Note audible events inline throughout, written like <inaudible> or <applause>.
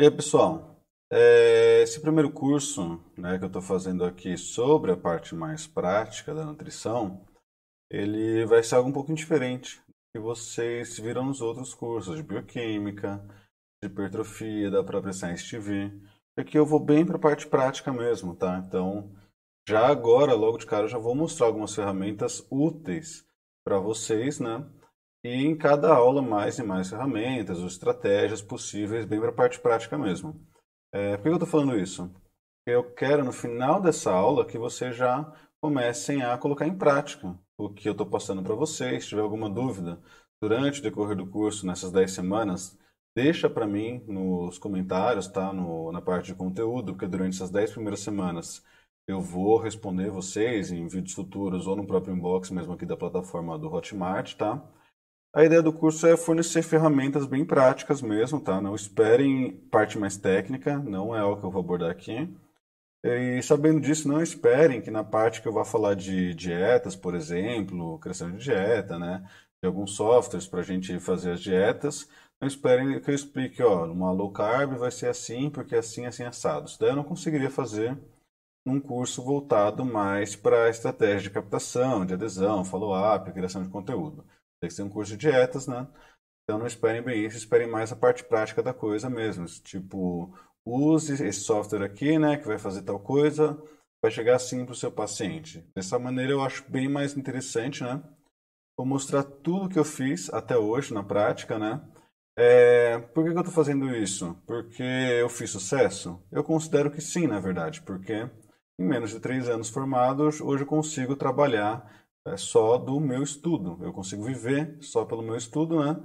E aí, pessoal, é, esse primeiro curso né, que eu estou fazendo aqui sobre a parte mais prática da nutrição, ele vai ser algo um pouquinho diferente que vocês viram nos outros cursos de bioquímica, de hipertrofia, da própria Science TV. Aqui eu vou bem para a parte prática mesmo, tá? Então, já agora, logo de cara, eu já vou mostrar algumas ferramentas úteis para vocês, né? E em cada aula, mais e mais ferramentas, estratégias possíveis, bem para a parte prática mesmo. É, por que eu estou falando isso? Eu quero, no final dessa aula, que vocês já comecem a colocar em prática o que eu estou passando para vocês. Se tiver alguma dúvida durante o decorrer do curso, nessas 10 semanas, deixa para mim nos comentários, tá? No, na parte de conteúdo, porque durante essas 10 primeiras semanas eu vou responder vocês em vídeos futuros ou no próprio inbox mesmo aqui da plataforma do Hotmart, tá? A ideia do curso é fornecer ferramentas bem práticas mesmo, tá? Não esperem parte mais técnica, não é o que eu vou abordar aqui. E sabendo disso, não esperem que na parte que eu vá falar de dietas, por exemplo, criação de dieta, né? De alguns softwares para a gente fazer as dietas, não esperem que eu explique, ó, uma low carb vai ser assim, porque é assim, assim, assado. Isso daí eu não conseguiria fazer num curso voltado mais para estratégia de captação, de adesão, follow-up, criação de conteúdo. Tem que ser um curso de dietas, né? Então não esperem bem isso, esperem mais a parte prática da coisa mesmo. Tipo, use esse software aqui, né, que vai fazer tal coisa, vai chegar assim para o seu paciente. Dessa maneira eu acho bem mais interessante, né? Vou mostrar tudo que eu fiz até hoje na prática, né? É, por que, que eu estou fazendo isso? Porque eu fiz sucesso? Eu considero que sim, na verdade, porque em menos de três anos formados, hoje eu consigo trabalhar é só do meu estudo. Eu consigo viver só pelo meu estudo, né?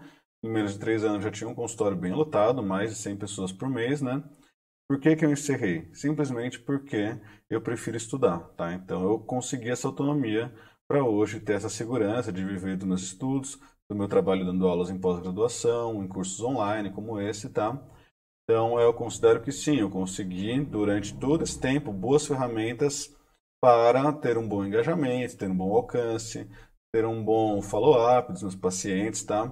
Em menos de três anos já tinha um consultório bem lotado, mais de 100 pessoas por mês, né? Por que, que eu encerrei? Simplesmente porque eu prefiro estudar, tá? Então eu consegui essa autonomia para hoje ter essa segurança de viver dos meus estudos, do meu trabalho dando aulas em pós-graduação, em cursos online como esse, tá? Então eu considero que sim, eu consegui durante todo esse tempo boas ferramentas para ter um bom engajamento, ter um bom alcance, ter um bom follow-up dos meus pacientes, tá?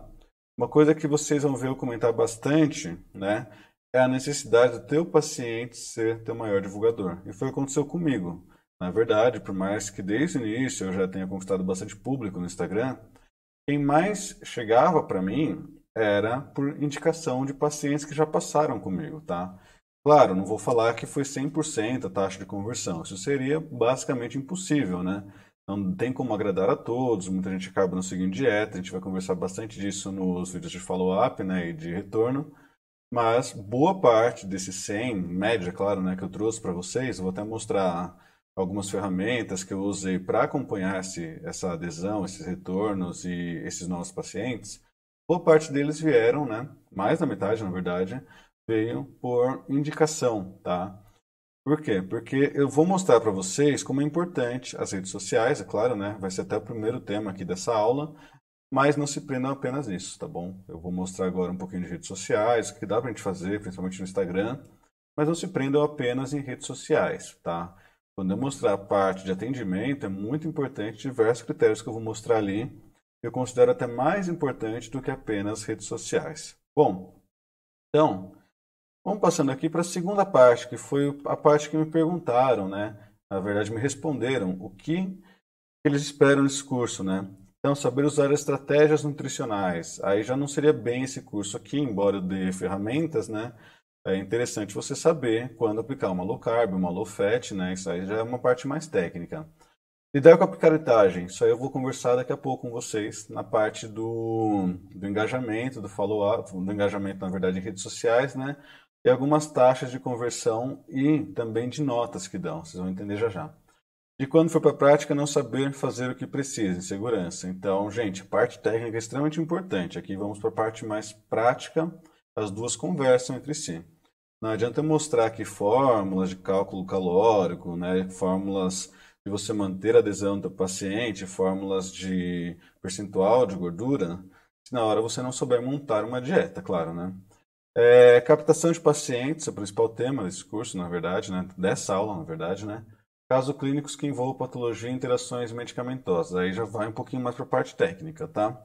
Uma coisa que vocês vão ver eu comentar bastante, né, é a necessidade do teu paciente ser teu maior divulgador. E foi o que aconteceu comigo. Na verdade, por mais que desde o início eu já tenha conquistado bastante público no Instagram, quem mais chegava para mim era por indicação de pacientes que já passaram comigo, tá? Claro, não vou falar que foi 100% a taxa de conversão, isso seria basicamente impossível, né? Então, não tem como agradar a todos, muita gente acaba não seguindo dieta, a gente vai conversar bastante disso nos vídeos de follow-up né, e de retorno, mas boa parte desse 100, média, claro, né, que eu trouxe para vocês, vou até mostrar algumas ferramentas que eu usei para acompanhar esse, essa adesão, esses retornos e esses novos pacientes, boa parte deles vieram, né, mais da metade, na verdade, veio por indicação, tá? Por quê? Porque eu vou mostrar para vocês como é importante as redes sociais, é claro, né? Vai ser até o primeiro tema aqui dessa aula, mas não se prendam apenas nisso, tá bom? Eu vou mostrar agora um pouquinho de redes sociais, o que dá para a gente fazer, principalmente no Instagram, mas não se prendam apenas em redes sociais, tá? Quando eu mostrar a parte de atendimento, é muito importante diversos critérios que eu vou mostrar ali, eu considero até mais importante do que apenas redes sociais. Bom, então, Vamos passando aqui para a segunda parte, que foi a parte que me perguntaram, né? Na verdade, me responderam o que eles esperam nesse curso, né? Então, saber usar estratégias nutricionais. Aí já não seria bem esse curso aqui, embora eu dê ferramentas, né? É interessante você saber quando aplicar uma low carb, uma low fat, né? Isso aí já é uma parte mais técnica. Lidar com a picaretagem. Isso aí eu vou conversar daqui a pouco com vocês na parte do, do engajamento, do follow-up, do engajamento, na verdade, em redes sociais, né? e algumas taxas de conversão e também de notas que dão, vocês vão entender já já. E quando for para a prática, não saber fazer o que precisa, em segurança. Então, gente, parte técnica é extremamente importante. Aqui vamos para a parte mais prática, as duas conversam entre si. Não adianta eu mostrar aqui fórmulas de cálculo calórico, né, fórmulas de você manter a adesão do paciente, fórmulas de percentual de gordura, se na hora você não souber montar uma dieta, claro, né? É, captação de pacientes, é o principal tema desse curso, na verdade, né? dessa aula, na verdade, né? Casos clínicos que envolvam patologia e interações medicamentosas. Aí já vai um pouquinho mais para a parte técnica, tá?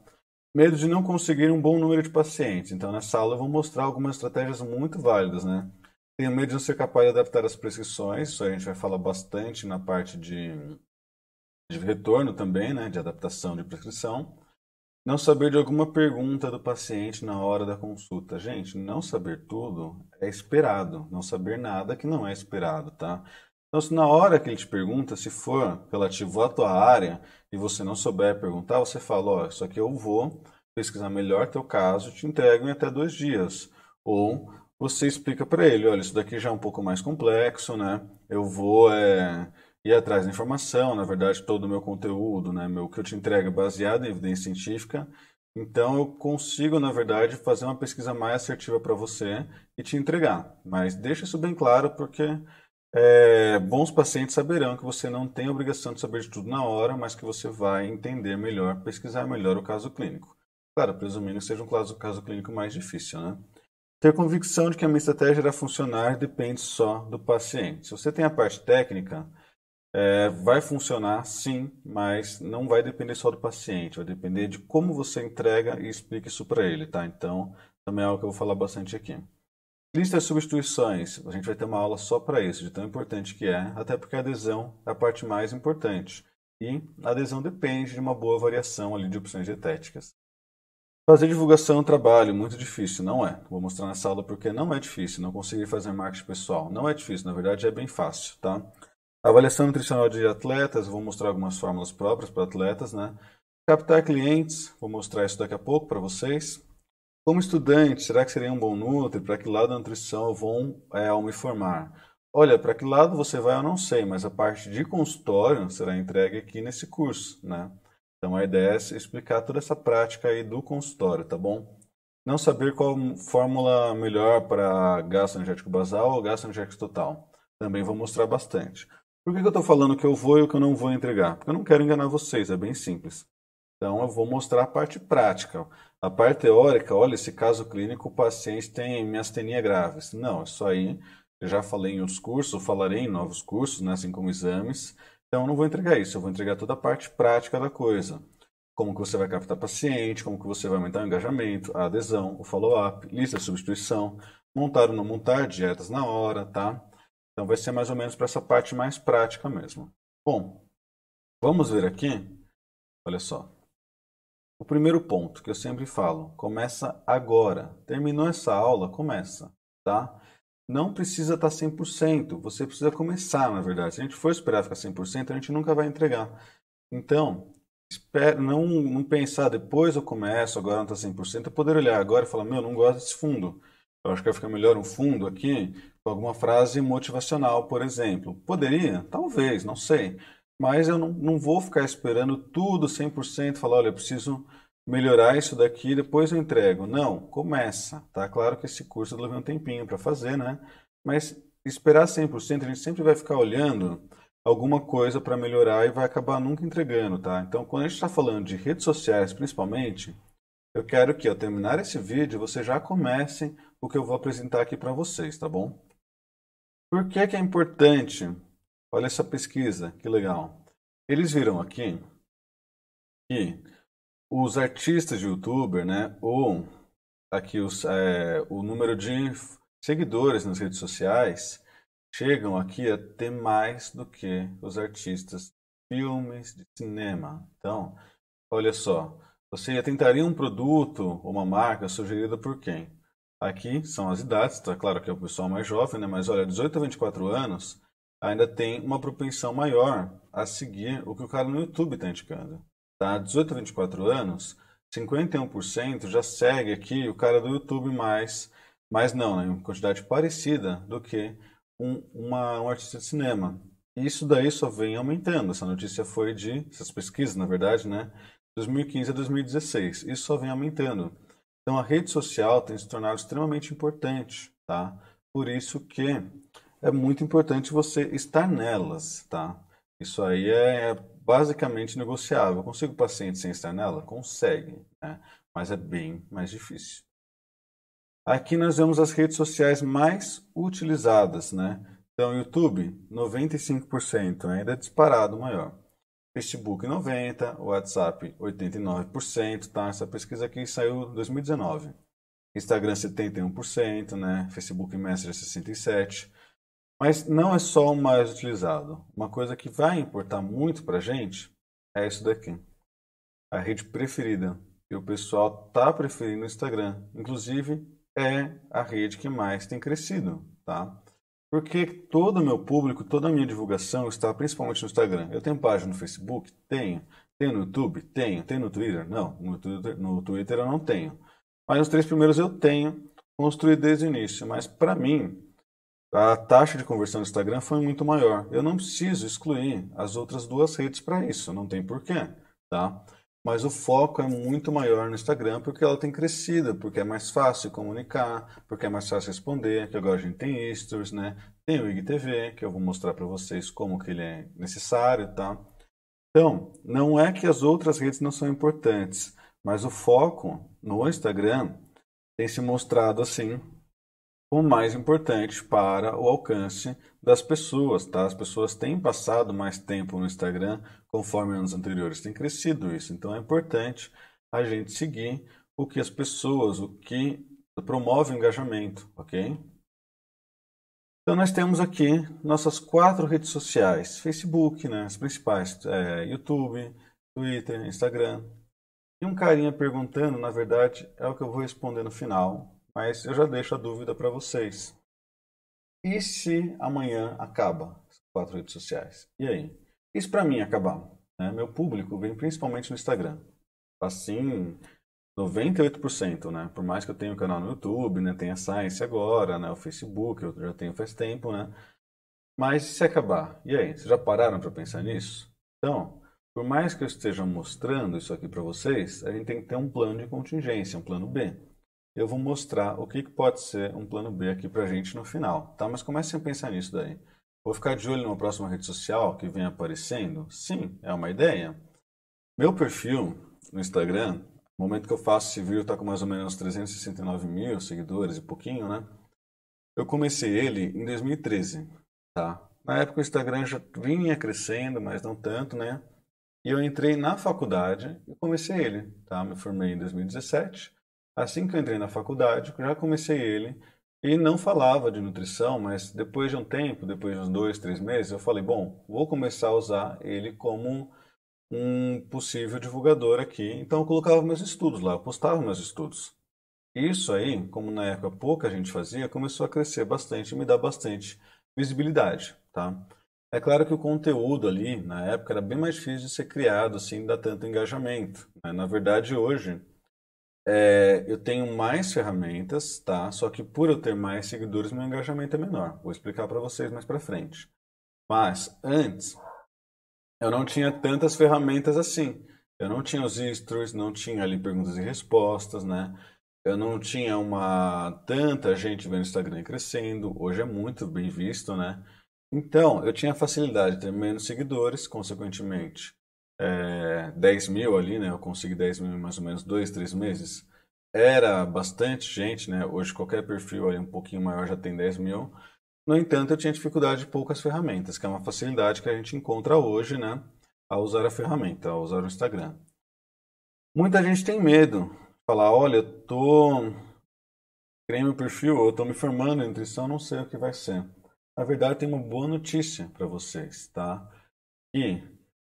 Medo de não conseguir um bom número de pacientes. Então, nessa aula eu vou mostrar algumas estratégias muito válidas, né? Tenho medo de não ser capaz de adaptar as prescrições, isso aí a gente vai falar bastante na parte de, de retorno também, né? De adaptação de prescrição. Não saber de alguma pergunta do paciente na hora da consulta. Gente, não saber tudo é esperado. Não saber nada que não é esperado, tá? Então, se na hora que ele te pergunta, se for relativo à tua área e você não souber perguntar, você fala, ó, oh, isso aqui eu vou pesquisar melhor teu caso, te entrego em até dois dias. Ou você explica para ele, olha, isso daqui já é um pouco mais complexo, né? Eu vou... É ir atrás da informação, na verdade, todo o meu conteúdo, né, meu, que eu te entrego é baseado em evidência científica. Então, eu consigo, na verdade, fazer uma pesquisa mais assertiva para você e te entregar. Mas deixa isso bem claro, porque é, bons pacientes saberão que você não tem obrigação de saber de tudo na hora, mas que você vai entender melhor, pesquisar melhor o caso clínico. Claro, presumindo que seja um caso, caso clínico mais difícil, né? Ter convicção de que a minha estratégia irá funcionar depende só do paciente. Se você tem a parte técnica, é, vai funcionar sim, mas não vai depender só do paciente, vai depender de como você entrega e explica isso para ele, tá? Então, também é algo que eu vou falar bastante aqui. Lista de substituições, a gente vai ter uma aula só para isso, de tão importante que é, até porque a adesão é a parte mais importante. E a adesão depende de uma boa variação ali de opções dietéticas. Fazer divulgação é um trabalho muito difícil, não é? Vou mostrar nessa aula porque não é difícil, não consegui fazer marketing pessoal. Não é difícil, na verdade é bem fácil, tá? avaliação nutricional de atletas, vou mostrar algumas fórmulas próprias para atletas, né? Captar clientes, vou mostrar isso daqui a pouco para vocês. Como estudante, será que seria um bom nutri? Para que lado da nutrição eu vou é, ao me formar? Olha, para que lado você vai eu não sei, mas a parte de consultório será entregue aqui nesse curso, né? Então a ideia é explicar toda essa prática aí do consultório, tá bom? Não saber qual fórmula melhor para gasto energético basal ou gasto energético total. Também vou mostrar bastante. Por que, que eu estou falando que eu vou e o que eu não vou entregar? Porque eu não quero enganar vocês, é bem simples. Então eu vou mostrar a parte prática. A parte teórica, olha, esse caso clínico, o paciente tem miastenia grave. Não, isso é aí eu já falei em outros cursos, falarei em novos cursos, né, assim como exames. Então eu não vou entregar isso, eu vou entregar toda a parte prática da coisa. Como que você vai captar paciente, como que você vai aumentar o engajamento, a adesão, o follow-up, lista de substituição, montar ou não montar, dietas na hora, tá? Então vai ser mais ou menos para essa parte mais prática mesmo. Bom, vamos ver aqui. Olha só. O primeiro ponto que eu sempre falo, começa agora. Terminou essa aula, começa, tá? Não precisa tá estar 100%, você precisa começar, na verdade. Se a gente for esperar ficar 100%, a gente nunca vai entregar. Então, espera, não, não pensar depois eu começo, agora não está 100%, é poder olhar agora e falar, meu, não gosto desse fundo. Eu acho que vai ficar melhor um fundo aqui com alguma frase motivacional, por exemplo. Poderia? Talvez, não sei. Mas eu não, não vou ficar esperando tudo 100%, falar, olha, eu preciso melhorar isso daqui, depois eu entrego. Não, começa, tá? Claro que esse curso leva um tempinho para fazer, né? Mas esperar 100%, a gente sempre vai ficar olhando alguma coisa para melhorar e vai acabar nunca entregando, tá? Então, quando a gente está falando de redes sociais, principalmente, eu quero que ao terminar esse vídeo, você já comece o que eu vou apresentar aqui para vocês, tá bom? Por que, que é importante? Olha essa pesquisa, que legal. Eles viram aqui que os artistas de youtuber, né, ou aqui os, é, o número de seguidores nas redes sociais chegam aqui a ter mais do que os artistas de filmes de cinema. Então, olha só, você tentaria um produto ou uma marca sugerida por quem? Aqui são as idades, tá claro que é o pessoal mais jovem, né? Mas olha, 18 a 24 anos ainda tem uma propensão maior a seguir o que o cara no YouTube está indicando. Tá? 18 a 24 anos, 51% já segue aqui o cara do YouTube mais, mas não, né? Uma quantidade parecida do que um, uma, um artista de cinema. E isso daí só vem aumentando. Essa notícia foi de, essas pesquisas, na verdade, né? 2015 a 2016. Isso só vem aumentando. Então a rede social tem se tornado extremamente importante, tá? Por isso que é muito importante você estar nelas, tá? Isso aí é, é basicamente negociável. Eu consigo paciente sem estar nela? Consegue, né? Mas é bem mais difícil. Aqui nós vemos as redes sociais mais utilizadas, né? Então, YouTube, 95%, ainda é disparado maior. Facebook 90%, WhatsApp 89%, tá? Essa pesquisa aqui saiu em 2019. Instagram 71%, né? Facebook Messenger 67%. Mas não é só o mais utilizado. Uma coisa que vai importar muito pra gente é isso daqui. A rede preferida. E o pessoal tá preferindo o Instagram. Inclusive, é a rede que mais tem crescido, tá? Porque todo o meu público, toda a minha divulgação está principalmente no Instagram. Eu tenho página no Facebook? Tenho. Tenho no YouTube? Tenho. Tenho no Twitter? Não. No Twitter, no Twitter eu não tenho. Mas os três primeiros eu tenho, construído desde o início. Mas para mim, a taxa de conversão no Instagram foi muito maior. Eu não preciso excluir as outras duas redes para isso, não tem porquê, tá? mas o foco é muito maior no Instagram porque ela tem crescido, porque é mais fácil comunicar, porque é mais fácil responder, que agora a gente tem stories, né? Tem o IGTV, que eu vou mostrar para vocês como que ele é necessário, tá? Então, não é que as outras redes não são importantes, mas o foco no Instagram tem se mostrado assim o mais importante para o alcance das pessoas, tá? As pessoas têm passado mais tempo no Instagram, conforme anos anteriores tem crescido isso. Então é importante a gente seguir o que as pessoas, o que promove o engajamento, ok? Então nós temos aqui nossas quatro redes sociais, Facebook, né, as principais, é, YouTube, Twitter, Instagram. E um carinha perguntando, na verdade, é o que eu vou responder no final, mas eu já deixo a dúvida para vocês. E se amanhã acaba as quatro redes sociais? E aí? E se para mim acabar? Né? Meu público vem principalmente no Instagram. Assim, 98%, né? Por mais que eu tenha o um canal no YouTube, né? Tenha Science agora, né? O Facebook, eu já tenho faz tempo, né? Mas se acabar, e aí? Vocês já pararam para pensar nisso? Então, por mais que eu esteja mostrando isso aqui para vocês, a gente tem que ter um plano de contingência, um plano B eu vou mostrar o que, que pode ser um plano B aqui para a gente no final, tá? Mas comecem a pensar nisso daí. Vou ficar de olho numa próxima rede social que vem aparecendo? Sim, é uma ideia. Meu perfil no Instagram, no momento que eu faço esse vídeo, está com mais ou menos 369 mil seguidores e pouquinho, né? Eu comecei ele em 2013, tá? Na época o Instagram já vinha crescendo, mas não tanto, né? E eu entrei na faculdade e comecei ele, tá? Me formei em 2017 Assim que eu entrei na faculdade, já comecei ele e não falava de nutrição, mas depois de um tempo, depois de uns dois, três meses, eu falei: bom, vou começar a usar ele como um possível divulgador aqui. Então eu colocava meus estudos lá, eu postava meus estudos. Isso aí, como na época pouca gente fazia, começou a crescer bastante e me dar bastante visibilidade, tá? É claro que o conteúdo ali, na época, era bem mais difícil de ser criado, assim, dar tanto engajamento. Né? Na verdade, hoje, é, eu tenho mais ferramentas, tá? Só que por eu ter mais seguidores, meu engajamento é menor. Vou explicar para vocês mais para frente. Mas antes, eu não tinha tantas ferramentas assim. Eu não tinha os stories, não tinha ali perguntas e respostas, né? Eu não tinha uma tanta gente vendo o Instagram crescendo. Hoje é muito bem visto, né? Então, eu tinha facilidade de ter menos seguidores, consequentemente, é, 10 mil ali, né? Eu consegui 10 mil em mais ou menos dois, três meses. Era bastante gente, né? Hoje qualquer perfil ali um pouquinho maior já tem 10 mil. No entanto, eu tinha dificuldade de poucas ferramentas, que é uma facilidade que a gente encontra hoje, né? A usar a ferramenta, a usar o Instagram. Muita gente tem medo. Falar, olha, eu tô... Criei meu perfil, eu tô me formando em nutrição, não sei o que vai ser. Na verdade, tem uma boa notícia para vocês, tá? E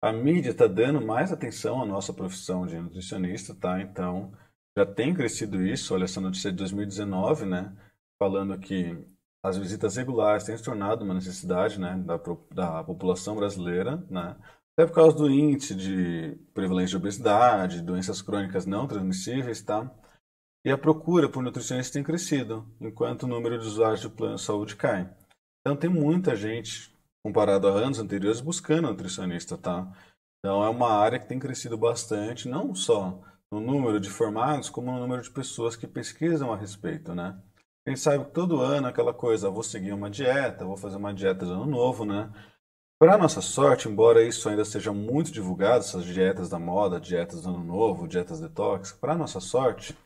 a mídia está dando mais atenção à nossa profissão de nutricionista, tá? Então, já tem crescido isso. Olha essa notícia de 2019, né? Falando que as visitas regulares têm se tornado uma necessidade, né, da, da população brasileira, né? Até por causa do índice de prevalência de obesidade, doenças crônicas não transmissíveis, tá? E a procura por nutricionistas tem crescido, enquanto o número de usuários de plano de saúde cai. Então, tem muita gente comparado a anos anteriores, buscando nutricionista, tá? Então é uma área que tem crescido bastante, não só no número de formados, como no número de pessoas que pesquisam a respeito, né? A gente sabe que todo ano é aquela coisa, ah, vou seguir uma dieta, vou fazer uma dieta de ano novo, né? Para nossa sorte, embora isso ainda seja muito divulgado, essas dietas da moda, dietas do ano novo, dietas detox, para nossa sorte,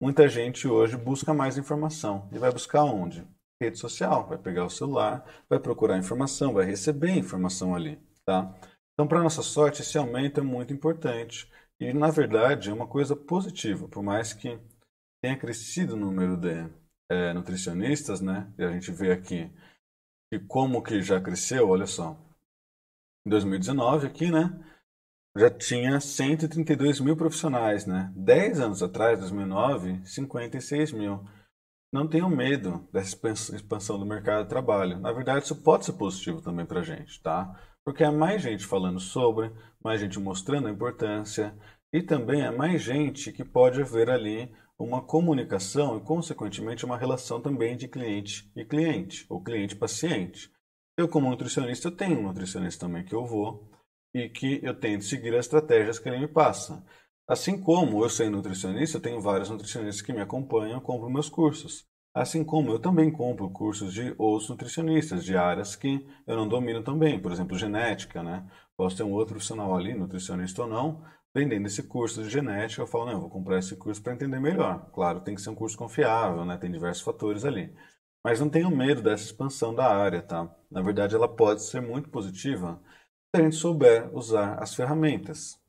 muita gente hoje busca mais informação. E vai buscar onde? rede social, vai pegar o celular, vai procurar informação, vai receber informação ali, tá? Então, para nossa sorte, esse aumento é muito importante e, na verdade, é uma coisa positiva, por mais que tenha crescido o número de é, nutricionistas, né? E a gente vê aqui que como que já cresceu, olha só. Em 2019 aqui, né? já tinha 132 mil profissionais, né? 10 anos atrás, 2009, 56 mil. Não tenham medo dessa expansão do mercado de trabalho. Na verdade, isso pode ser positivo também para a gente, tá? Porque é mais gente falando sobre, mais gente mostrando a importância e também é mais gente que pode haver ali uma comunicação e, consequentemente, uma relação também de cliente e cliente, ou cliente-paciente. Eu, como nutricionista, eu tenho um nutricionista também que eu vou e que eu tento seguir as estratégias que ele me passa. Assim como eu sendo nutricionista, eu tenho vários nutricionistas que me acompanham, compro meus cursos. Assim como eu também compro cursos de outros nutricionistas, de áreas que eu não domino também, por exemplo, genética, né? Posso ter um outro profissional ali, nutricionista ou não, vendendo esse curso de genética, eu falo, não, eu vou comprar esse curso para entender melhor. Claro, tem que ser um curso confiável, né? Tem diversos fatores ali. Mas não tenho medo dessa expansão da área, tá? Na verdade, ela pode ser muito positiva se a gente souber usar as ferramentas.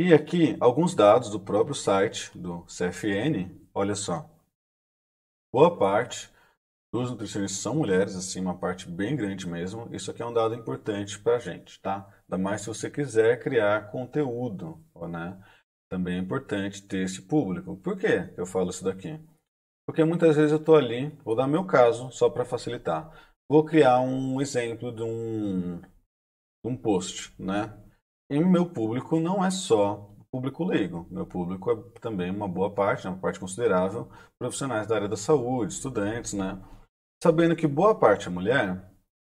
E aqui alguns dados do próprio site do CFN, olha só. Boa parte dos nutricionistas são mulheres, assim, uma parte bem grande mesmo. Isso aqui é um dado importante para a gente, tá? Ainda mais se você quiser criar conteúdo, né? Também é importante ter esse público. Por que eu falo isso daqui? Porque muitas vezes eu estou ali, vou dar meu caso só para facilitar. Vou criar um exemplo de um, um post, né? E meu público não é só público leigo. Meu público é também uma boa parte, né, uma parte considerável, profissionais da área da saúde, estudantes, né? Sabendo que boa parte é mulher,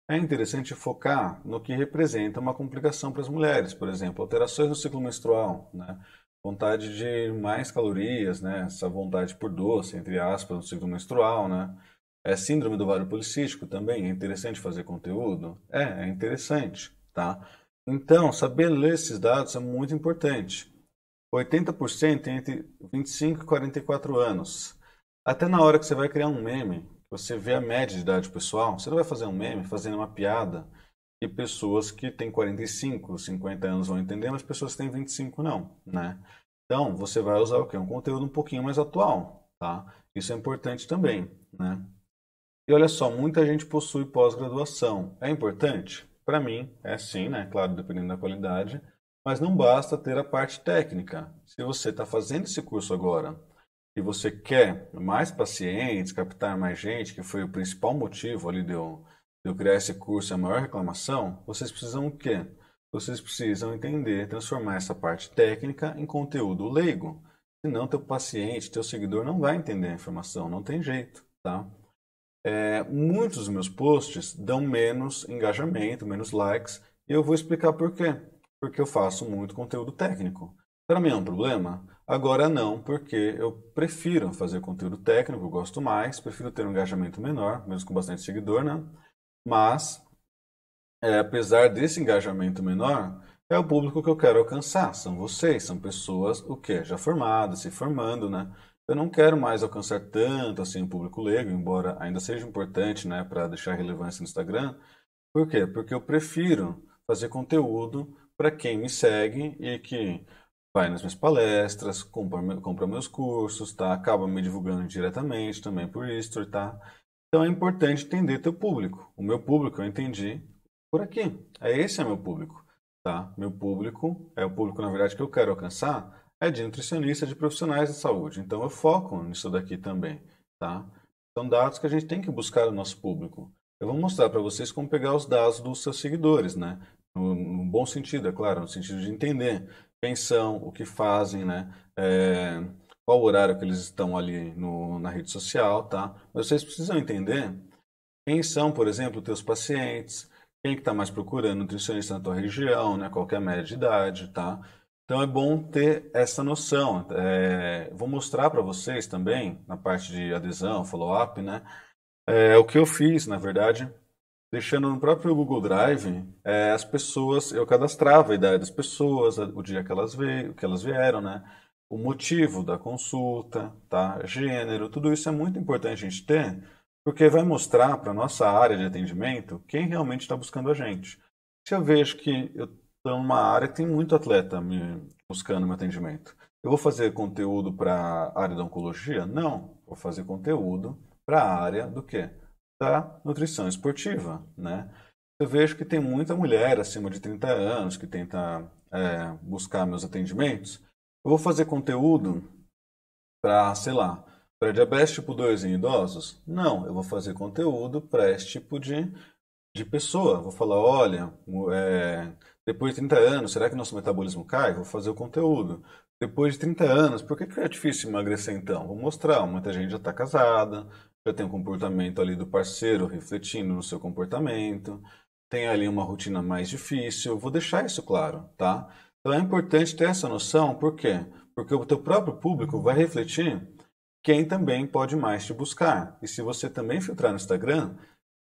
é interessante focar no que representa uma complicação para as mulheres, por exemplo, alterações no ciclo menstrual, né? vontade de mais calorias, né? essa vontade por doce, entre aspas, no ciclo menstrual, né? É síndrome do ovário policístico também, é interessante fazer conteúdo? É, é interessante, tá? Então, saber ler esses dados é muito importante. 80% entre 25 e 44 anos. Até na hora que você vai criar um meme, você vê a média de idade pessoal, você não vai fazer um meme fazendo uma piada e pessoas que têm 45, 50 anos vão entender, mas pessoas que têm 25 não, né? Então, você vai usar o quê? Um conteúdo um pouquinho mais atual, tá? Isso é importante também, né? E olha só, muita gente possui pós-graduação. É importante? Para mim, é sim, né? Claro, dependendo da qualidade. Mas não basta ter a parte técnica. Se você está fazendo esse curso agora e você quer mais pacientes, captar mais gente, que foi o principal motivo ali de eu, de eu criar esse curso, a maior reclamação, vocês precisam o quê? Vocês precisam entender, transformar essa parte técnica em conteúdo leigo. Senão, teu paciente, teu seguidor não vai entender a informação, não tem jeito, tá? É, muitos dos meus posts dão menos engajamento, menos likes, e eu vou explicar por quê. Porque eu faço muito conteúdo técnico. Para mim é um problema? Agora não, porque eu prefiro fazer conteúdo técnico, eu gosto mais, prefiro ter um engajamento menor, mesmo com bastante seguidor, né? Mas, é, apesar desse engajamento menor, é o público que eu quero alcançar. São vocês, são pessoas, o quê? Já formadas, se formando, né? Eu não quero mais alcançar tanto assim o público leigo, embora ainda seja importante, né, para deixar relevância no Instagram. Por quê? Porque eu prefiro fazer conteúdo para quem me segue e que vai nas minhas palestras, compra, compra meus cursos, tá? Acaba me divulgando diretamente também por isso, tá? Então é importante entender teu público. O meu público eu entendi por aqui. É esse é meu público, tá? Meu público é o público na verdade que eu quero alcançar é de nutricionista, de profissionais de saúde. Então eu foco nisso daqui também, tá? São dados que a gente tem que buscar o nosso público. Eu vou mostrar para vocês como pegar os dados dos seus seguidores, né? No, no, bom sentido, é claro, no sentido de entender quem são, o que fazem, né? É, qual horário que eles estão ali no, na rede social, tá? Mas vocês precisam entender quem são, por exemplo, os teus pacientes, quem que está mais procurando nutricionista na tua região, né? Qual é a média de idade, tá? Então é bom ter essa noção. É, vou mostrar para vocês também, na parte de adesão, follow-up, né? É, o que eu fiz, na verdade, deixando no próprio Google Drive é, as pessoas, eu cadastrava a idade das pessoas, o dia que elas, veio, que elas vieram, né? O motivo da consulta, tá? Gênero, tudo isso é muito importante a gente ter, porque vai mostrar para nossa área de atendimento quem realmente está buscando a gente. Se eu vejo que eu então uma área que tem muito atleta me buscando meu atendimento. Eu vou fazer conteúdo para a área da oncologia? Não. Vou fazer conteúdo para a área do quê? Da nutrição esportiva, né? Eu vejo que tem muita mulher acima de 30 anos que tenta é, buscar meus atendimentos. Eu vou fazer conteúdo para, sei lá, para diabetes tipo 2 em idosos? Não, eu vou fazer conteúdo para esse tipo de, de pessoa. Vou falar, olha, é, depois de 30 anos, será que nosso metabolismo cai? Vou fazer o conteúdo. Depois de 30 anos, por que, é difícil emagrecer então? Vou mostrar. Muita gente já está casada, já tem um comportamento ali do parceiro refletindo no seu comportamento, tem ali uma rotina mais difícil. Vou deixar isso claro, tá? Então é importante ter essa noção, por quê? Porque o teu próprio público vai refletir quem também pode mais te buscar. E se você também filtrar no Instagram,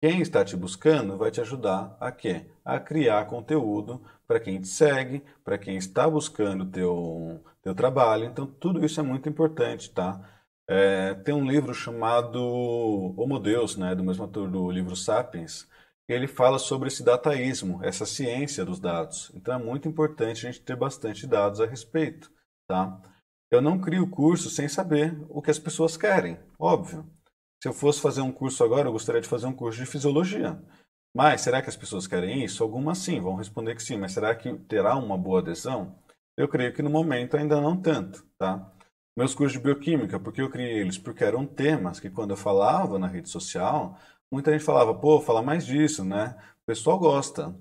quem está te buscando vai te ajudar a quê? A criar conteúdo para quem te segue, para quem está buscando teu teu trabalho. Então tudo isso é muito importante, tá? É, tem um livro chamado Homo Deus, né, do mesmo autor do livro Sapiens. Ele fala sobre esse dataísmo, essa ciência dos dados. Então é muito importante a gente ter bastante dados a respeito, tá? Eu não crio curso sem saber o que as pessoas querem, óbvio. Se eu fosse fazer um curso agora, eu gostaria de fazer um curso de fisiologia. Mas será que as pessoas querem isso? Algumas sim, vão responder que sim, mas será que terá uma boa adesão? Eu creio que no momento ainda não tanto, tá? Meus cursos de bioquímica, porque eu criei eles? Porque eram temas que quando eu falava na rede social, muita gente falava, pô, fala mais disso, né? O pessoal gosta.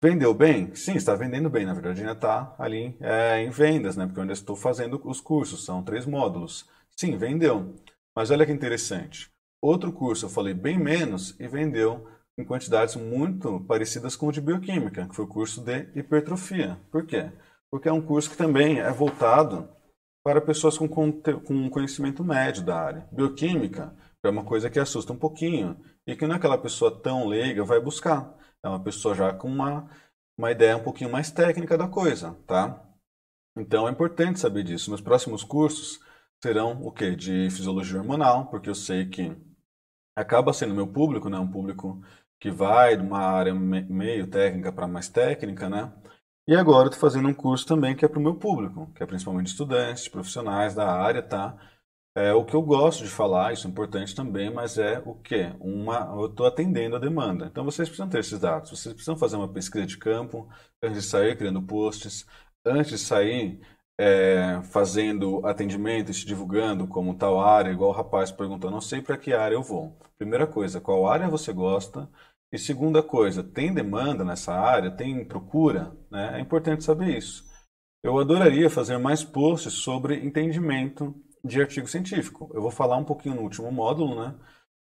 Vendeu bem? Sim, está vendendo bem. Na verdade, ainda está ali é, em vendas, né? Porque eu ainda estou fazendo os cursos, são três módulos. Sim, vendeu. Mas olha que interessante. Outro curso eu falei bem menos e vendeu em quantidades muito parecidas com o de bioquímica, que foi o curso de hipertrofia. Por quê? Porque é um curso que também é voltado para pessoas com, com conhecimento médio da área. Bioquímica é uma coisa que assusta um pouquinho e que não é aquela pessoa tão leiga vai buscar. É uma pessoa já com uma, uma ideia um pouquinho mais técnica da coisa, tá? Então é importante saber disso. Nos próximos cursos serão o quê? De fisiologia hormonal, porque eu sei que acaba sendo meu público, né? Um público que vai de uma área me meio técnica para mais técnica, né? E agora eu estou fazendo um curso também que é para o meu público, que é principalmente estudantes, profissionais da área, tá? É o que eu gosto de falar, isso é importante também, mas é o que? Uma, eu estou atendendo a demanda. Então vocês precisam ter esses dados, vocês precisam fazer uma pesquisa de campo antes de sair criando posts, antes de sair é, fazendo se divulgando como tal área, igual o rapaz perguntou, não sei para que área eu vou. Primeira coisa, qual área você gosta? E segunda coisa, tem demanda nessa área? Tem procura? Né? É importante saber isso. Eu adoraria fazer mais posts sobre entendimento de artigo científico. Eu vou falar um pouquinho no último módulo, né?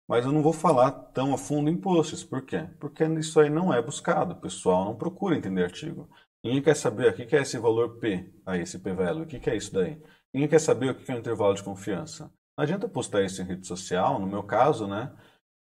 Mas eu não vou falar tão a fundo em posts. Por quê? Porque isso aí não é buscado. O pessoal não procura entender artigo. Ninguém quer saber o que é esse valor P, aí, esse P-value, o que é isso daí. Ninguém quer saber o que é o intervalo de confiança. Não adianta postar isso em rede social, no meu caso, né?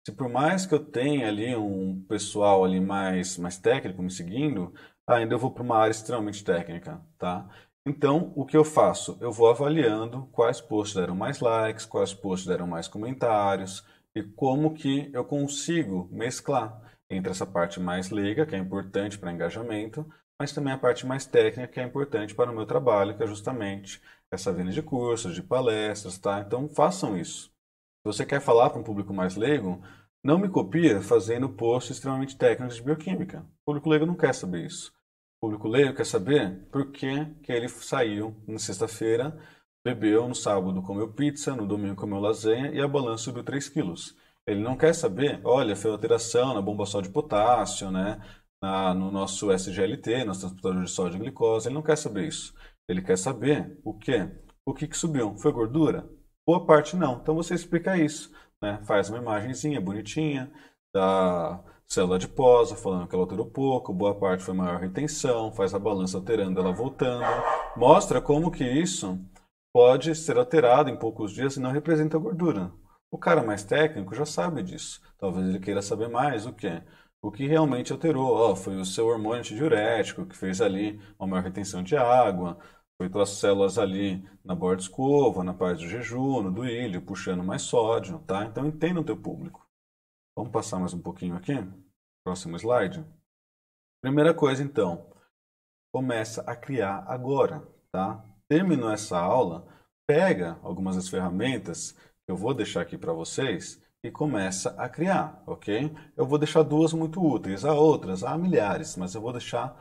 Se por mais que eu tenha ali um pessoal ali mais, mais técnico me seguindo, ainda eu vou para uma área extremamente técnica, tá? Então, o que eu faço? Eu vou avaliando quais posts deram mais likes, quais posts deram mais comentários e como que eu consigo mesclar entre essa parte mais leiga, que é importante para engajamento, mas também a parte mais técnica que é importante para o meu trabalho, que é justamente essa venda de cursos, de palestras, tá? Então façam isso. Se você quer falar para um público mais leigo, não me copia fazendo posts extremamente técnicos de bioquímica. O público leigo não quer saber isso. O público leigo quer saber por que, que ele saiu na sexta-feira, bebeu, no sábado comeu pizza, no domingo comeu lasanha e a balança subiu 3 quilos. Ele não quer saber, olha, foi alteração na bomba só de potássio, né? na, no nosso SGLT, nosso transportador de sódio e glicose. Ele não quer saber isso. Ele quer saber o quê? O que, que subiu? Foi gordura? Boa parte não. Então você explica isso. Né? Faz uma imagenzinha bonitinha da célula adiposa, falando que ela alterou pouco, boa parte foi maior retenção, faz a balança alterando, ela voltando. Mostra como que isso pode ser alterado em poucos dias e não representa gordura. O cara mais técnico já sabe disso. Talvez ele queira saber mais o que o que realmente alterou foi o seu hormônio antidiurético, que fez ali uma maior retenção de água, foi tuas células ali na borda de escova, na parte do jejum, do ilho, puxando mais sódio, tá? Então entenda o teu público. Vamos passar mais um pouquinho aqui? Próximo slide. Primeira coisa, então, começa a criar agora, tá? Terminou essa aula, pega algumas das ferramentas que eu vou deixar aqui para vocês e começa a criar, ok? Eu vou deixar duas muito úteis, há outras, há milhares, mas eu vou deixar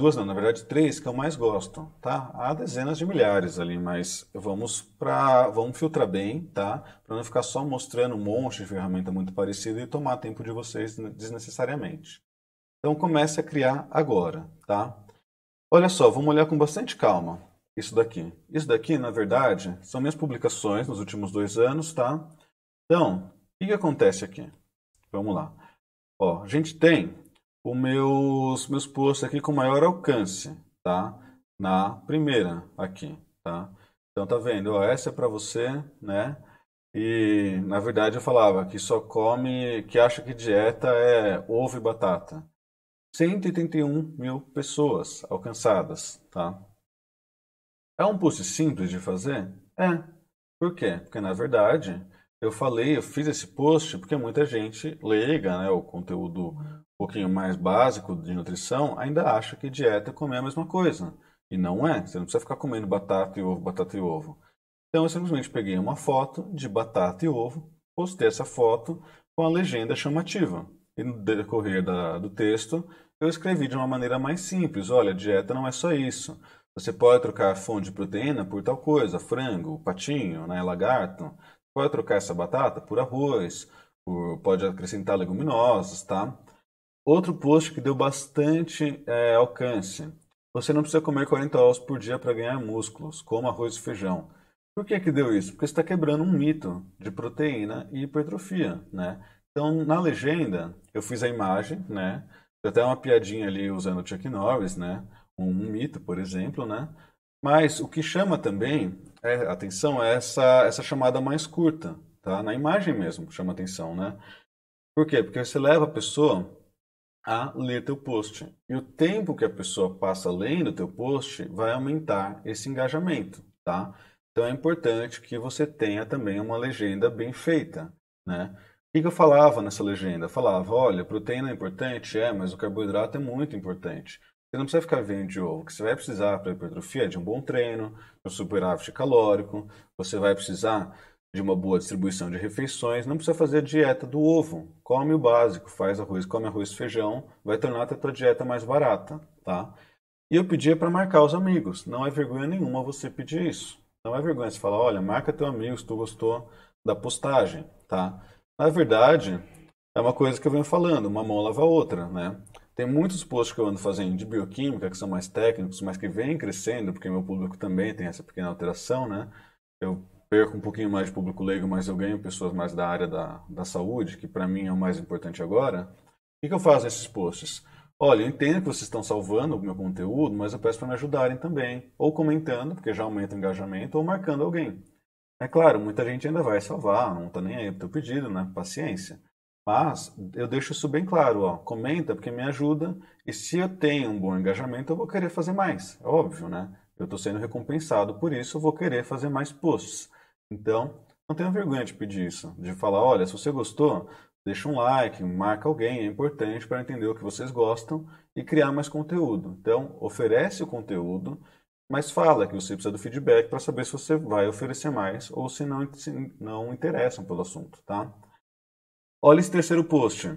duas, não, na verdade três que eu mais gosto, tá? Há dezenas de milhares ali, mas vamos para, vamos filtrar bem, tá? Para não ficar só mostrando um monte de ferramenta muito parecida e tomar tempo de vocês desnecessariamente. Então comece a criar agora, tá? Olha só, vamos olhar com bastante calma isso daqui. Isso daqui, na verdade, são minhas publicações nos últimos dois anos, tá? Então, o que, que acontece aqui? Vamos lá. Ó, a gente tem os meus, meus posts aqui com maior alcance, tá? Na primeira aqui, tá? Então tá vendo, ó, essa é para você, né? E na verdade eu falava que só come, que acha que dieta é ovo e batata. 181 mil pessoas alcançadas, tá? É um post simples de fazer? É. Por quê? Porque na verdade eu falei, eu fiz esse post porque muita gente leiga, né, o conteúdo um pouquinho mais básico de nutrição, ainda acha que dieta é comer a mesma coisa. E não é, você não precisa ficar comendo batata e ovo, batata e ovo. Então eu simplesmente peguei uma foto de batata e ovo, postei essa foto com a legenda chamativa. E no decorrer da, do texto, eu escrevi de uma maneira mais simples: olha, dieta não é só isso. Você pode trocar a fonte de proteína por tal coisa, frango, patinho, né, lagarto. Pode trocar essa batata por arroz, por, pode acrescentar leguminosas, tá? Outro post que deu bastante é, alcance. Você não precisa comer 40 ovos por dia para ganhar músculos, como arroz e feijão. Por que que deu isso? Porque está quebrando um mito de proteína e hipertrofia, né? Então, na legenda, eu fiz a imagem, né? Tem até uma piadinha ali usando o Chuck Norris, né? Um, um mito, por exemplo, né? Mas o que chama também é, atenção é essa, essa chamada mais curta, tá? Na imagem mesmo chama atenção, né? Por quê? Porque você leva a pessoa a ler teu post. E o tempo que a pessoa passa lendo teu post vai aumentar esse engajamento, tá? Então é importante que você tenha também uma legenda bem feita, né? O que eu falava nessa legenda? Eu falava, olha, proteína é importante? É, mas o carboidrato é muito importante. Você não precisa ficar vendo de ovo. O que você vai precisar para hipertrofia é de um bom treino, um superávit calórico, você vai precisar de uma boa distribuição de refeições. Não precisa fazer a dieta do ovo. Come o básico, faz arroz, come arroz e feijão, vai tornar a tua dieta mais barata, tá? E eu pedia para marcar os amigos. Não é vergonha nenhuma você pedir isso. Não é vergonha você falar, olha, marca teu amigo se tu gostou da postagem, tá? Na verdade, é uma coisa que eu venho falando, uma mão lava a outra, né? Tem muitos posts que eu ando fazendo de bioquímica, que são mais técnicos, mas que vêm crescendo, porque meu público também tem essa pequena alteração, né? Eu perco um pouquinho mais de público leigo, mas eu ganho pessoas mais da área da, da saúde, que para mim é o mais importante agora. O que, que eu faço nesses posts? Olha, eu entendo que vocês estão salvando o meu conteúdo, mas eu peço para me ajudarem também. Ou comentando, porque já aumenta o engajamento, ou marcando alguém. É claro, muita gente ainda vai salvar, não está nem aí o teu pedido, né? Paciência. Mas eu deixo isso bem claro, ó, comenta porque me ajuda e se eu tenho um bom engajamento eu vou querer fazer mais, é óbvio, né? Eu estou sendo recompensado por isso, eu vou querer fazer mais posts. Então, não tenha vergonha de pedir isso, de falar, olha, se você gostou, deixa um like, marca alguém, é importante para entender o que vocês gostam e criar mais conteúdo. Então, oferece o conteúdo, mas fala que você precisa do feedback para saber se você vai oferecer mais ou se não, se não interessam pelo assunto, tá? Olha esse terceiro post.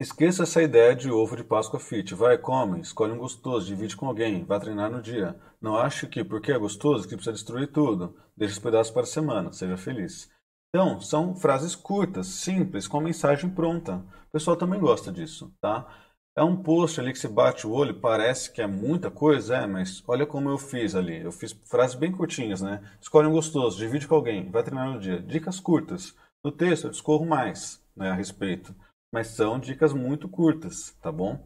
Esqueça essa ideia de ovo de Páscoa fit. Vai, come, escolhe um gostoso, divide com alguém, vai treinar no dia. Não acha que, porque é gostoso, que precisa destruir tudo. Deixa os pedaços para a semana, seja feliz. Então, são frases curtas, simples, com mensagem pronta. O pessoal também gosta disso, tá? É um post ali que se bate o olho, parece que é muita coisa, é, mas olha como eu fiz ali. Eu fiz frases bem curtinhas, né? Escolhe um gostoso, divide com alguém, vai treinar no dia. Dicas curtas. No texto eu discorro mais né, a respeito, mas são dicas muito curtas, tá bom?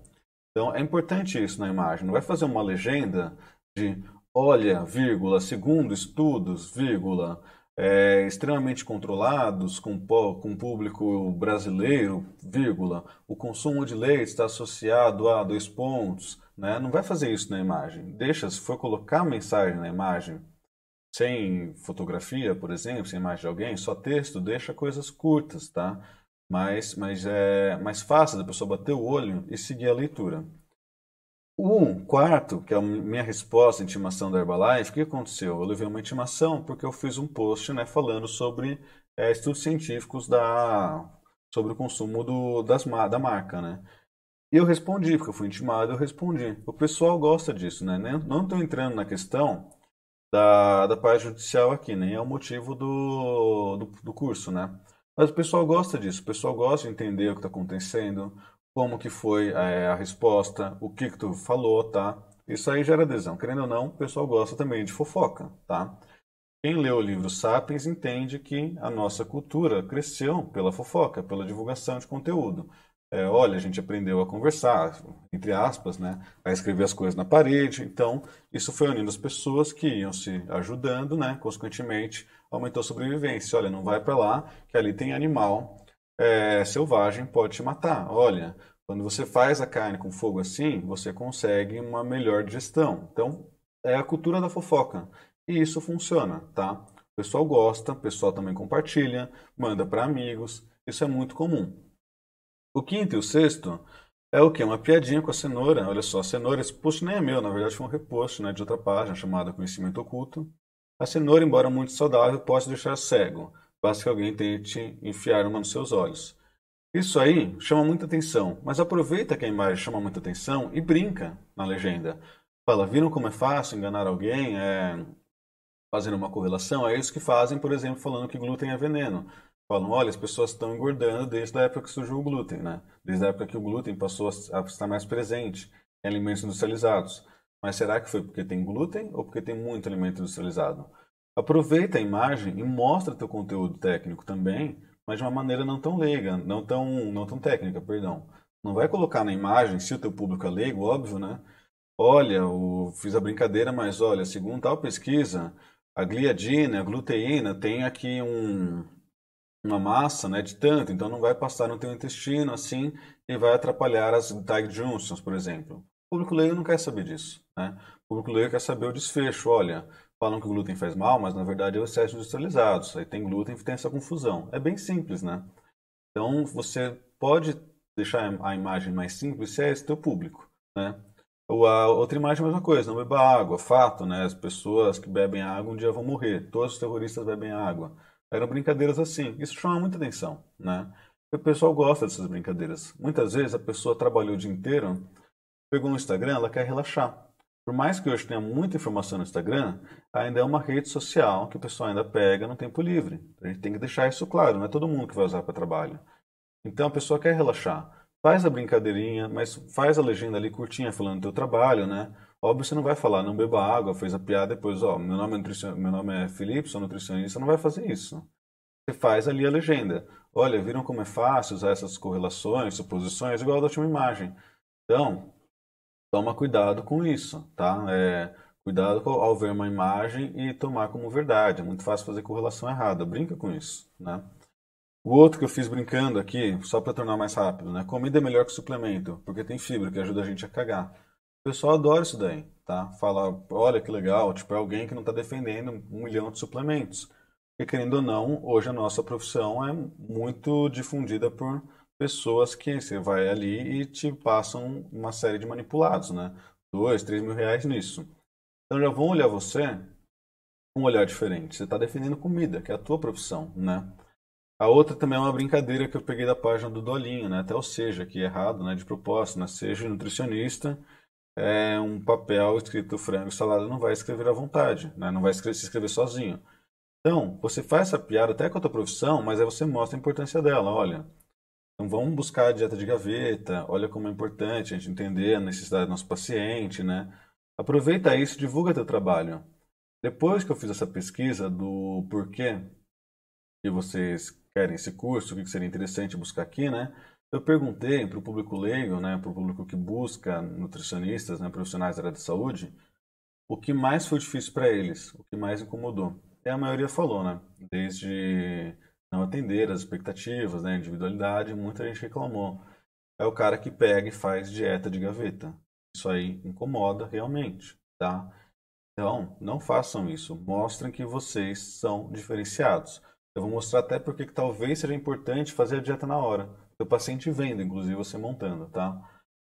Então é importante isso na imagem. Não vai fazer uma legenda de olha, vírgula, segundo estudos, vírgula, é, extremamente controlados, com, com público brasileiro, vírgula, o consumo de leite está associado a dois pontos, né? Não vai fazer isso na imagem. Deixa, se for colocar a mensagem na imagem, sem fotografia, por exemplo, sem imagem de alguém, só texto, deixa coisas curtas, tá? Mas, mas é mais fácil da pessoa bater o olho e seguir a leitura. Um quarto, que é a minha resposta à intimação da Herbalife, o que aconteceu? Eu levei uma intimação porque eu fiz um post né, falando sobre é, estudos científicos da, sobre o consumo do, das, da marca, né? E eu respondi, porque eu fui intimado, eu respondi. O pessoal gosta disso, né? Não estou entrando na questão da, da parte judicial aqui, nem né? é o motivo do, do, do, curso, né? Mas o pessoal gosta disso, o pessoal gosta de entender o que está acontecendo, como que foi é, a resposta, o que que tu falou, tá? Isso aí gera adesão. Querendo ou não, o pessoal gosta também de fofoca, tá? Quem leu o livro Sapiens entende que a nossa cultura cresceu pela fofoca, pela divulgação de conteúdo. É, olha, a gente aprendeu a conversar, entre aspas, né? A escrever as coisas na parede. Então, isso foi unindo as pessoas que iam se ajudando, né? Consequentemente, aumentou a sobrevivência. Olha, não vai para lá, que ali tem animal é, selvagem, pode te matar. Olha, quando você faz a carne com fogo assim, você consegue uma melhor digestão. Então, é a cultura da fofoca. E isso funciona, tá? O pessoal gosta, o pessoal também compartilha, manda para amigos. Isso é muito comum. O quinto e o sexto é o que? Uma piadinha com a cenoura. Olha só, a cenoura, esse post nem é meu, na verdade foi um reposto né, de outra página chamada Conhecimento Oculto. A cenoura, embora muito saudável, pode deixar cego. Basta que alguém tente enfiar uma nos seus olhos. Isso aí chama muita atenção, mas aproveita que a imagem chama muita atenção e brinca na legenda. Fala, viram como é fácil enganar alguém? É... Fazendo uma correlação, é isso que fazem, por exemplo, falando que glúten é veneno falam, olha, as pessoas estão engordando desde a época que surgiu o glúten, né? Desde a época que o glúten passou a estar mais presente em alimentos industrializados. Mas será que foi porque tem glúten ou porque tem muito alimento industrializado? Aproveita a imagem e mostra teu conteúdo técnico também, mas de uma maneira não tão leiga, não tão, não tão técnica, perdão. Não vai colocar na imagem, se o teu público é leigo, óbvio, né? Olha, eu fiz a brincadeira, mas olha, segundo tal pesquisa, a gliadina, a gluteína tem aqui um, uma massa né, de tanto, então não vai passar no teu intestino assim e vai atrapalhar as Tag Junctions, por exemplo. O público leigo não quer saber disso. Né? O público leigo quer saber o desfecho. Olha, falam que o glúten faz mal, mas na verdade é o excesso industrializado. industrializados. Aí tem glúten e tem essa confusão. É bem simples, né? Então você pode deixar a imagem mais simples se é esse teu público, né? Ou a outra imagem é a mesma coisa, não beba água, fato, né? As pessoas que bebem água um dia vão morrer. Todos os terroristas bebem água. Eram brincadeiras assim. Isso chama muita atenção, né? O pessoal gosta dessas brincadeiras. Muitas vezes a pessoa trabalhou o dia inteiro, pegou no Instagram, ela quer relaxar. Por mais que hoje tenha muita informação no Instagram, ainda é uma rede social que o pessoal ainda pega no tempo livre. A gente tem que deixar isso claro, não é todo mundo que vai usar para trabalho. Então a pessoa quer relaxar. Faz a brincadeirinha, mas faz a legenda ali curtinha falando do teu trabalho, né? Óbvio, você não vai falar, não beba água, fez a piada, depois, ó, meu nome é, nutricion... meu nome é Felipe, sou nutricionista, não vai fazer isso. Você faz ali a legenda. Olha, viram como é fácil usar essas correlações, suposições, igual da última imagem. Então, toma cuidado com isso, tá? É, cuidado ao ver uma imagem e tomar como verdade. É muito fácil fazer correlação errada. Brinca com isso, né? O outro que eu fiz brincando aqui, só para tornar mais rápido, né? Comida é melhor que suplemento, porque tem fibra que ajuda a gente a cagar pessoal adora isso daí, tá? Fala, olha que legal, tipo, é alguém que não está defendendo um milhão de suplementos. E querendo ou não, hoje a nossa profissão é muito difundida por pessoas que você vai ali e te passam uma série de manipulados, né? Dois, três mil reais nisso. Então já vão olhar você com um olhar diferente. Você está defendendo comida, que é a tua profissão, né? A outra também é uma brincadeira que eu peguei da página do Dolinho, né? Até o Seja, que é errado, né? De propósito, né? Seja nutricionista é um papel escrito frango salada não vai escrever à vontade, né? não vai se escrever sozinho. Então, você faz essa piada até com a tua profissão, mas aí você mostra a importância dela, olha. Então vamos buscar a dieta de gaveta, olha como é importante a gente entender a necessidade do nosso paciente, né? Aproveita isso e divulga teu trabalho. Depois que eu fiz essa pesquisa do porquê que vocês querem esse curso, o que seria interessante buscar aqui, né? Eu perguntei para o público leigo, né, para o público que busca nutricionistas, né, profissionais da área de saúde, o que mais foi difícil para eles, o que mais incomodou. E a maioria falou, né, desde não atender as expectativas, né, individualidade, muita gente reclamou. É o cara que pega e faz dieta de gaveta. Isso aí incomoda realmente, tá? Então, não façam isso. Mostrem que vocês são diferenciados. Eu vou mostrar até porque que talvez seja importante fazer a dieta na hora o paciente vendo, inclusive você montando, tá?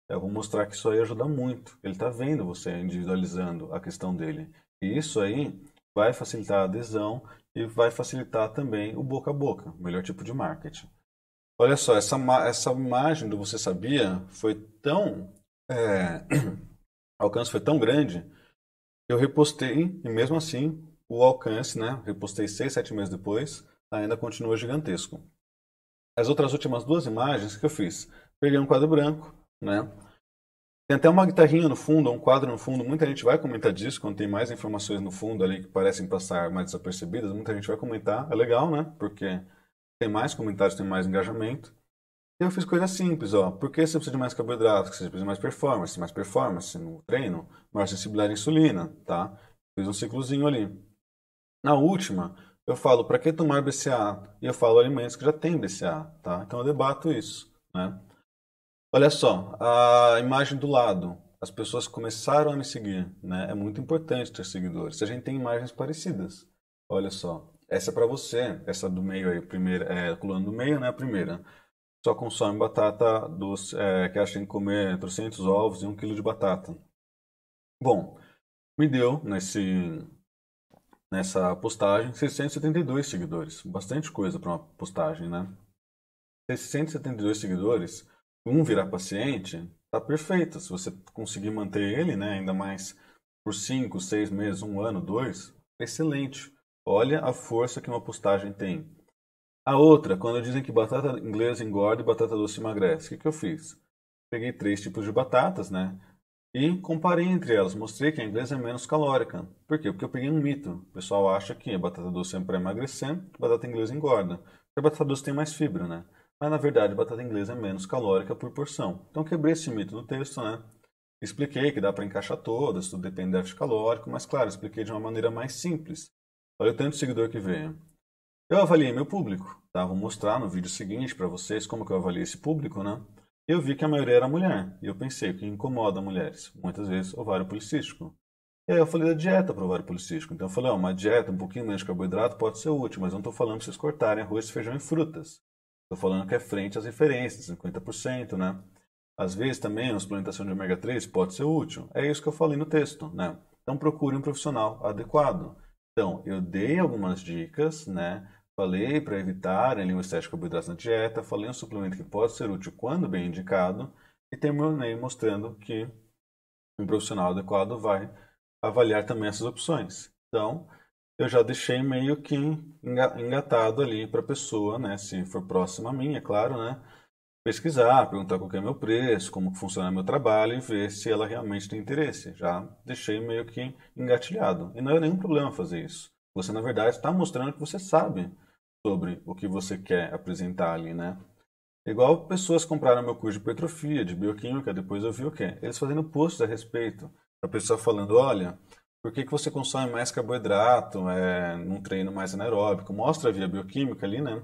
Eu vou mostrar que isso aí ajuda muito. Ele está vendo você individualizando a questão dele. E isso aí vai facilitar a adesão e vai facilitar também o boca a boca, o melhor tipo de marketing. Olha só, essa, essa imagem do Você Sabia foi tão. É, <clears throat> alcance foi tão grande eu repostei e mesmo assim o alcance, né? Repostei seis, sete meses depois, ainda continua gigantesco as outras últimas duas imagens que eu fiz. Peguei um quadro branco, né? Tem até uma guitarrinha no fundo, um quadro no fundo. Muita gente vai comentar disso quando tem mais informações no fundo ali que parecem passar mais desapercebidas. Muita gente vai comentar. É legal, né? Porque tem mais comentários, tem mais engajamento. E eu fiz coisa simples, ó. Por que você precisa de mais carboidrato? Você precisa de mais performance, mais performance no treino, maior sensibilidade à insulina, tá? Fiz um ciclozinho ali. Na última, eu falo, para que tomar BCA? E eu falo alimentos que já têm BCA, tá? Então eu debato isso, né? Olha só, a imagem do lado. As pessoas começaram a me seguir, né? É muito importante ter seguidores. Se a gente tem imagens parecidas. Olha só, essa é para você, essa do meio aí, primeira, é, coluna do meio, né? A primeira. Só consome batata dos é, que acha que comer 300 ovos e 1 kg de batata. Bom, me deu nesse nessa postagem 672 seguidores. Bastante coisa para uma postagem, né? 672 seguidores, um virar paciente, tá perfeito. Se você conseguir manter ele, né, ainda mais por 5, 6 meses, um ano, dois, excelente. Olha a força que uma postagem tem. A outra, quando dizem que batata inglesa engorda e batata doce emagrece, o que, que eu fiz? Peguei três tipos de batatas, né? E comparei entre elas, mostrei que a inglesa é menos calórica. Por quê? Porque eu peguei um mito. O pessoal acha que a batata doce é para emagrecer, a batata inglesa engorda. Porque a batata doce tem mais fibra, né? Mas na verdade, a batata inglesa é menos calórica por porção. Então quebrei esse mito no texto, né? Expliquei que dá para encaixar todas, tudo depende do déficit calórico, mas claro, expliquei de uma maneira mais simples. Olha o tanto de seguidor que veio. Eu avaliei meu público, tá? Vou mostrar no vídeo seguinte para vocês como que eu avaliei esse público, né? Eu vi que a maioria era mulher, e eu pensei que incomoda mulheres, muitas vezes ovário policístico. E aí eu falei da dieta para ovário policístico. Então eu falei, ó, uma dieta, um pouquinho menos de carboidrato pode ser útil, mas não estou falando para vocês cortarem arroz, feijão e frutas. Estou falando que é frente às referências, 50%, né? Às vezes também a suplementação de ômega 3 pode ser útil. É isso que eu falei no texto, né? Então procure um profissional adequado. Então, eu dei algumas dicas, né? Falei para evitar ali o estético de carboidratos na dieta, falei um suplemento que pode ser útil quando bem indicado e terminei mostrando que um profissional adequado vai avaliar também essas opções. Então, eu já deixei meio que engatado ali para a pessoa, né, se for próxima a mim, é claro, né, pesquisar, perguntar qual é o meu preço, como funciona meu trabalho e ver se ela realmente tem interesse. Já deixei meio que engatilhado. E não é nenhum problema fazer isso. Você, na verdade, está mostrando que você sabe sobre o que você quer apresentar ali, né? Igual pessoas compraram meu curso de petrofia, de bioquímica, depois eu vi o quê? Eles fazendo posts a respeito. A pessoa falando, olha, por que, que você consome mais carboidrato, é, num treino mais anaeróbico? Mostra a via bioquímica ali, né?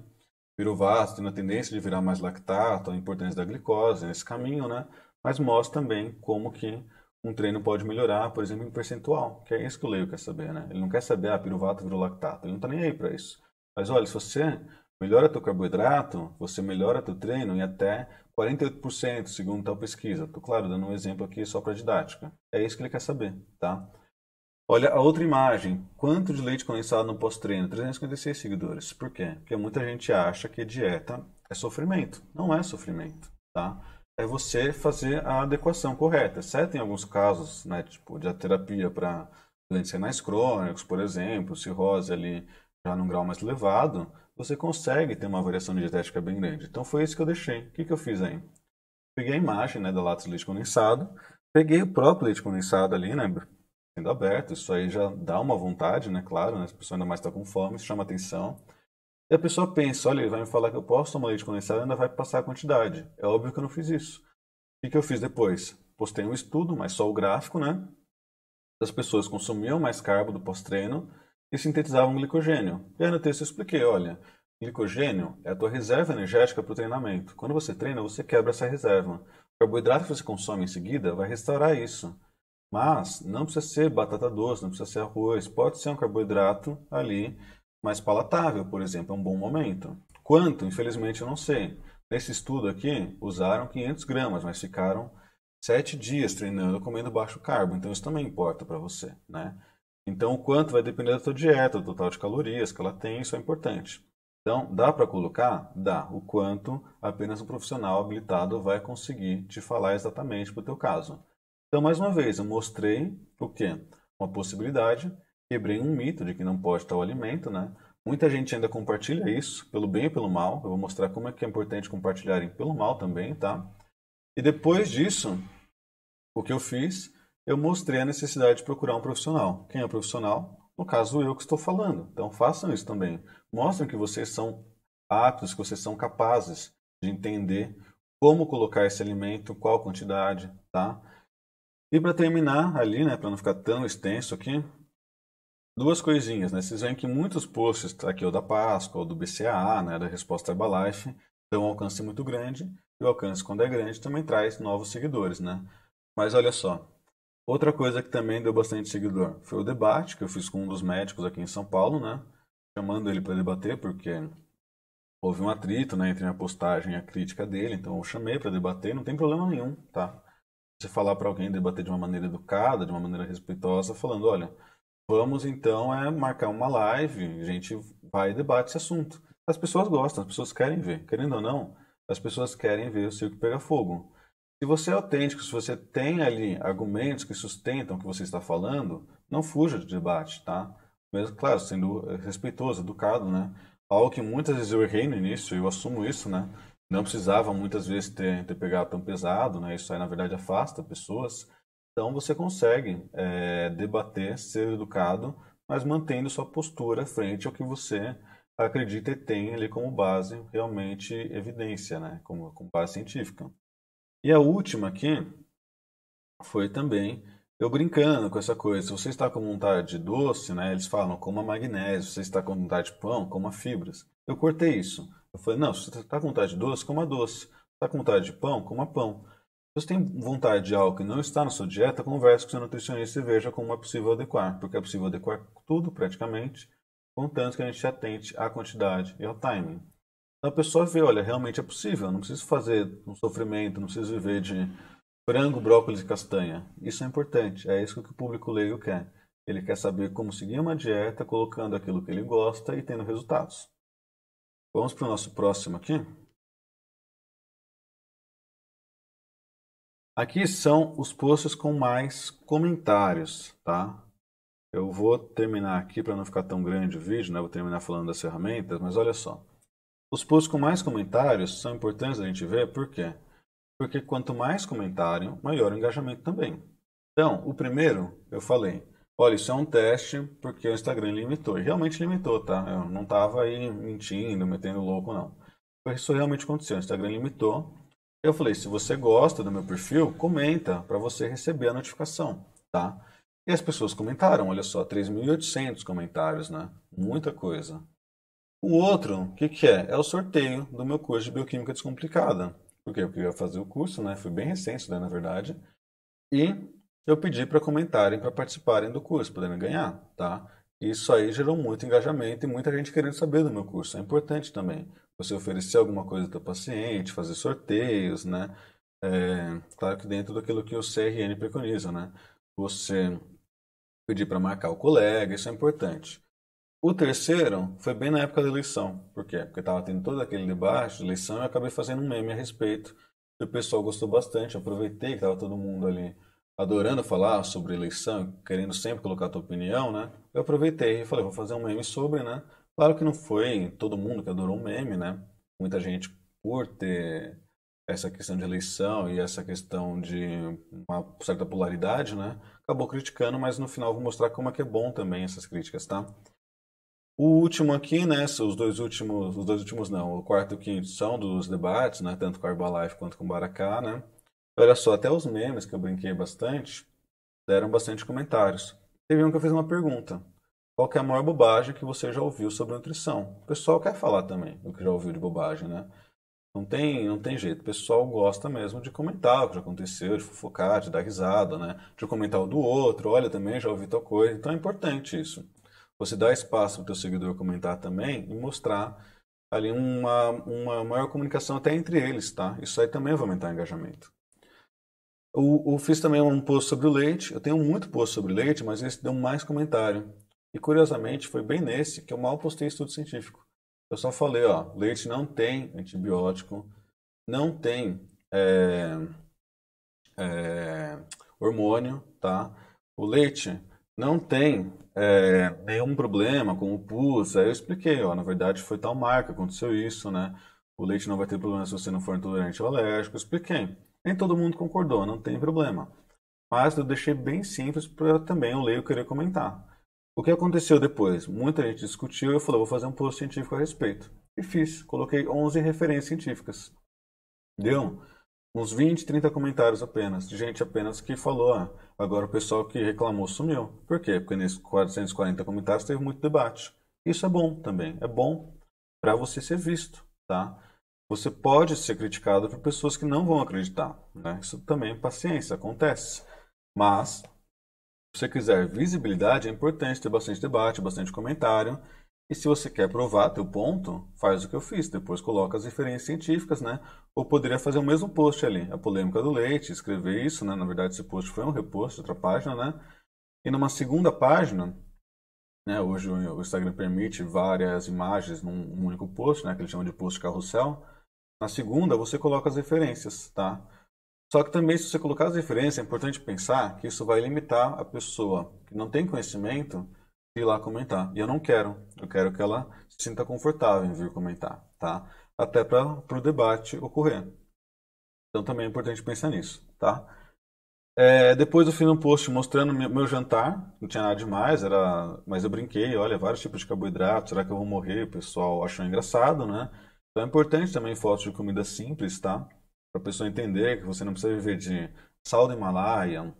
Piruvato, tendo a tendência de virar mais lactato, a importância da glicose nesse caminho, né? Mas mostra também como que um treino pode melhorar, por exemplo, em percentual, que é isso que o leio, quer saber, né? Ele não quer saber, ah, piruvato virou lactato, ele não tá nem aí para isso. Mas olha, se você melhora teu carboidrato, você melhora teu treino em até 48%, segundo tal pesquisa. Estou, claro, dando um exemplo aqui só para didática. É isso que ele quer saber, tá? Olha a outra imagem. Quanto de leite condensado no pós-treino? 356 seguidores. Por quê? Porque muita gente acha que dieta é sofrimento. Não é sofrimento, tá? É você fazer a adequação correta. Exceto em alguns casos, né? Tipo, de terapia para doenças renais crônicos, por exemplo, cirrose ali já num grau mais elevado, você consegue ter uma variação dietética bem grande. Então foi isso que eu deixei. O que, que eu fiz aí? Peguei a imagem né, da lata de leite condensado, peguei o próprio leite condensado ali, né, sendo aberto, isso aí já dá uma vontade, né, claro, né, a pessoa ainda mais está com fome, isso chama atenção. E a pessoa pensa, olha, ele vai me falar que eu posso tomar leite condensado e ainda vai passar a quantidade. É óbvio que eu não fiz isso. O que, que eu fiz depois? Postei um estudo, mas só o gráfico, né? As pessoas consumiam mais carbo do pós-treino que sintetizavam glicogênio. E aí no texto eu expliquei, olha, glicogênio é a tua reserva energética para o treinamento. Quando você treina, você quebra essa reserva. O carboidrato que você consome em seguida vai restaurar isso. Mas não precisa ser batata doce, não precisa ser arroz, pode ser um carboidrato ali mais palatável, por exemplo, é um bom momento. Quanto, infelizmente, eu não sei. Nesse estudo aqui, usaram 500 gramas, mas ficaram 7 dias treinando comendo baixo carbo, então isso também importa para você, né? Então, o quanto vai depender da tua dieta, do total de calorias que ela tem, isso é importante. Então, dá para colocar? Dá. O quanto apenas um profissional habilitado vai conseguir te falar exatamente para o teu caso. Então, mais uma vez, eu mostrei o quê? Uma possibilidade, quebrei um mito de que não pode estar o alimento, né? Muita gente ainda compartilha isso, pelo bem e pelo mal. Eu vou mostrar como é que é importante compartilharem pelo mal também, tá? E depois disso, o que eu fiz eu mostrei a necessidade de procurar um profissional. Quem é o profissional? No caso, eu que estou falando. Então, façam isso também. Mostrem que vocês são aptos, que vocês são capazes de entender como colocar esse alimento, qual quantidade, tá? E para terminar ali, né, para não ficar tão extenso aqui, duas coisinhas, né? Vocês veem que muitos posts tá aqui, ou da Páscoa, ou do BCAA, né, da Resposta Herbalife, tem um alcance muito grande, e o alcance, quando é grande, também traz novos seguidores, né? Mas olha só, Outra coisa que também deu bastante seguidor foi o debate que eu fiz com um dos médicos aqui em São Paulo, né? Chamando ele para debater, porque houve um atrito né, entre a minha postagem e a crítica dele, então eu chamei para debater, não tem problema nenhum, tá? Você falar para alguém debater de uma maneira educada, de uma maneira respeitosa, falando: olha, vamos então é marcar uma live, a gente vai e debate esse assunto. As pessoas gostam, as pessoas querem ver, querendo ou não, as pessoas querem ver o circo pegar fogo. Se você é autêntico, se você tem ali argumentos que sustentam o que você está falando, não fuja de debate, tá? Mesmo, claro, sendo eh, respeitoso, educado, né? Algo que muitas vezes eu errei no início, eu assumo isso, né? Não precisava muitas vezes ter, ter pegado tão pesado, né? Isso aí, na verdade, afasta pessoas. Então, você consegue é, debater, ser educado, mas mantendo sua postura frente ao que você acredita e tem ali como base realmente evidência, né? Como, como base científica. E a última aqui foi também eu brincando com essa coisa. Se você está com vontade de doce, né? Eles falam coma magnésio. Se você está com vontade de pão, coma fibras. Eu cortei isso. Eu falei, não, se você está com vontade de doce, coma doce. Se está com vontade de pão, coma pão. Se você tem vontade de algo que não está na sua dieta, converse com seu nutricionista e veja como é possível adequar, porque é possível adequar tudo praticamente, contanto que a gente atente à quantidade e ao timing a pessoa vê, olha, realmente é possível, eu não preciso fazer um sofrimento, não preciso viver de frango, brócolis e castanha. Isso é importante, é isso que o público leigo quer. Ele quer saber como seguir uma dieta, colocando aquilo que ele gosta e tendo resultados. Vamos para o nosso próximo aqui. Aqui são os posts com mais comentários, tá? Eu vou terminar aqui para não ficar tão grande o vídeo, né? Vou terminar falando das ferramentas, mas olha só. Os posts com mais comentários são importantes a gente ver, por quê? Porque quanto mais comentário, maior o engajamento também. Então, o primeiro, eu falei, olha, isso é um teste porque o Instagram limitou. E realmente limitou, tá? Eu não estava aí mentindo, metendo louco, não. isso realmente aconteceu, o Instagram limitou. Eu falei, se você gosta do meu perfil, comenta para você receber a notificação, tá? E as pessoas comentaram, olha só, 3.800 comentários, né? Muita coisa. O outro, o que, que é? É o sorteio do meu curso de Bioquímica Descomplicada. Por quê? Porque eu ia fazer o curso, né? Foi bem recente na verdade. E eu pedi para comentarem, para participarem do curso, poderem ganhar, tá? Isso aí gerou muito engajamento e muita gente querendo saber do meu curso. É importante também você oferecer alguma coisa para o paciente, fazer sorteios, né? É, claro que dentro daquilo que o CRN preconiza, né? Você pedir para marcar o colega, isso é importante. O terceiro foi bem na época da eleição. Por quê? Porque estava tendo todo aquele debate de eleição e eu acabei fazendo um meme a respeito. E o pessoal gostou bastante. Eu aproveitei que estava todo mundo ali adorando falar sobre eleição, querendo sempre colocar a tua opinião, né? Eu aproveitei e falei, vou fazer um meme sobre, né? Claro que não foi todo mundo que adorou o um meme, né? Muita gente por ter essa questão de eleição e essa questão de uma certa polaridade, né? Acabou criticando, mas no final vou mostrar como é que é bom também essas críticas, tá? O último aqui, né? Os dois últimos, os dois últimos não, o quarto e o quinto são dos debates, né? Tanto com a Herbalife quanto com o Baracá, né? Olha só, até os memes que eu brinquei bastante deram bastante comentários. Teve um que eu fiz uma pergunta. Qual é a maior bobagem que você já ouviu sobre nutrição? O pessoal quer falar também do que já ouviu de bobagem, né? Não tem, não tem jeito. O pessoal gosta mesmo de comentar o que já aconteceu, de fofocar, de dar risada, né? De comentar o do outro. Olha, também já ouvi tal coisa. Então é importante isso você dá espaço para o teu seguidor comentar também e mostrar ali uma, uma maior comunicação até entre eles, tá? Isso aí também vai aumentar o engajamento. Eu, eu fiz também um post sobre o leite, eu tenho muito post sobre leite, mas esse deu mais comentário. E curiosamente foi bem nesse que eu mal postei estudo científico. Eu só falei, ó, leite não tem antibiótico, não tem é, é, hormônio, tá? O leite não tem é, nenhum problema com o pus. Aí eu expliquei, ó, na verdade foi tal marca, aconteceu isso, né? O leite não vai ter problema se você não for intolerante ou alérgico. Eu expliquei. Nem todo mundo concordou, não tem problema. Mas eu deixei bem simples para também o leigo querer comentar. O que aconteceu depois? Muita gente discutiu e eu falei, vou fazer um post científico a respeito. E fiz. Coloquei 11 referências científicas. Deu? uns 20, 30 comentários apenas, de gente apenas que falou, ah, agora o pessoal que reclamou sumiu. Por quê? Porque nesses 440 comentários teve muito debate. Isso é bom também, é bom para você ser visto, tá? Você pode ser criticado por pessoas que não vão acreditar, né? Isso também, paciência, acontece. Mas, se você quiser visibilidade, é importante ter bastante debate, bastante comentário e se você quer provar teu ponto, faz o que eu fiz, depois coloca as referências científicas, né? Ou poderia fazer o mesmo post ali, a polêmica do leite, escrever isso, né? Na verdade, esse post foi um repost de outra página, né? E numa segunda página, né? Hoje o Instagram permite várias imagens num único post, né? Que eles chamam de post carrossel. Na segunda, você coloca as referências, tá? Só que também, se você colocar as referências, é importante pensar que isso vai limitar a pessoa que não tem conhecimento ir lá comentar. E eu não quero. Eu quero que ela se sinta confortável em vir comentar, tá? Até para o debate ocorrer. Então também é importante pensar nisso, tá? É, depois eu fiz um post mostrando meu jantar, não tinha nada demais, era, mas eu brinquei, olha, vários tipos de carboidrato, será que eu vou morrer? O pessoal achou engraçado, né? Então é importante também fotos de comida simples, tá? Para a pessoa entender que você não precisa viver de sal do Himalaia,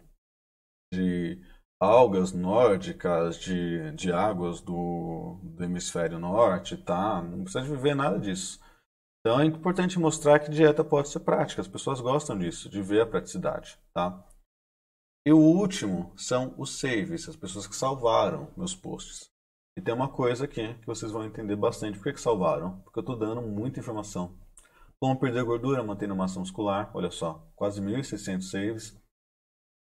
de algas nórdicas de, de águas do, do hemisfério norte, tá? Não precisa de viver nada disso. Então é importante mostrar que dieta pode ser prática. As pessoas gostam disso, de ver a praticidade, tá? E o último são os saves, as pessoas que salvaram meus posts. E tem uma coisa aqui que vocês vão entender bastante. Por que, que salvaram? Porque eu estou dando muita informação. Como perder gordura mantendo massa muscular, olha só, quase 1.600 saves.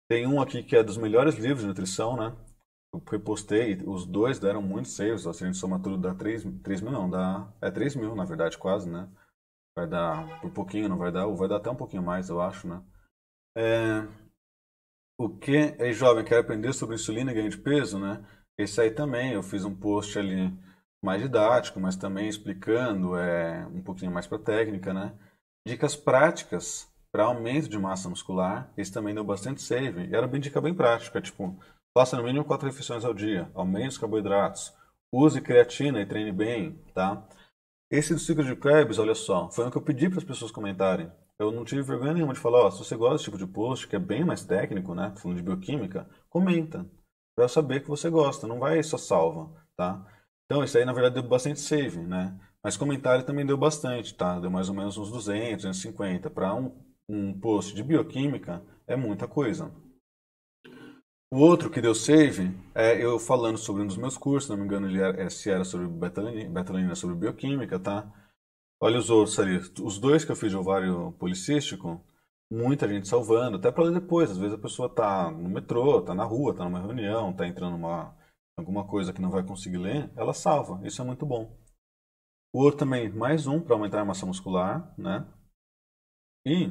Tem um aqui que é dos melhores livros de nutrição, né? Eu repostei, os dois deram muitos saves, se a gente soma tudo dá 3, 3 mil, não, dá, é 3 mil na verdade quase, né? Vai dar por pouquinho, não vai dar, ou vai dar até um pouquinho mais, eu acho, né? É, o que, ei jovem, quer aprender sobre insulina e ganho de peso, né? Esse aí também, eu fiz um post ali mais didático, mas também explicando é, um pouquinho mais para técnica, né? Dicas práticas para aumento de massa muscular. Esse também deu bastante save e era bem dica bem prática, tipo, faça no mínimo quatro refeições ao dia, aumente os carboidratos, use creatina e treine bem, tá? Esse do ciclo de Krebs, olha só, foi o que eu pedi para as pessoas comentarem. Eu não tive vergonha nenhuma de falar, ó, se você gosta desse tipo de post, que é bem mais técnico, né, falando de bioquímica, comenta, para eu saber que você gosta, não vai só salva, tá? Então, isso aí, na verdade, deu bastante save, né? Mas comentário também deu bastante, tá? Deu mais ou menos uns 200, 250, para um um post de bioquímica é muita coisa. O outro que deu save é eu falando sobre um dos meus cursos, não me engano ele era, se era sobre betalanina, é sobre bioquímica, tá? Olha os outros ali, os dois que eu fiz de ovário policístico, muita gente salvando, até para ler depois, às vezes a pessoa tá no metrô, tá na rua, tá numa reunião, tá entrando numa alguma coisa que não vai conseguir ler, ela salva, isso é muito bom. O outro também, mais um para aumentar a massa muscular, né? E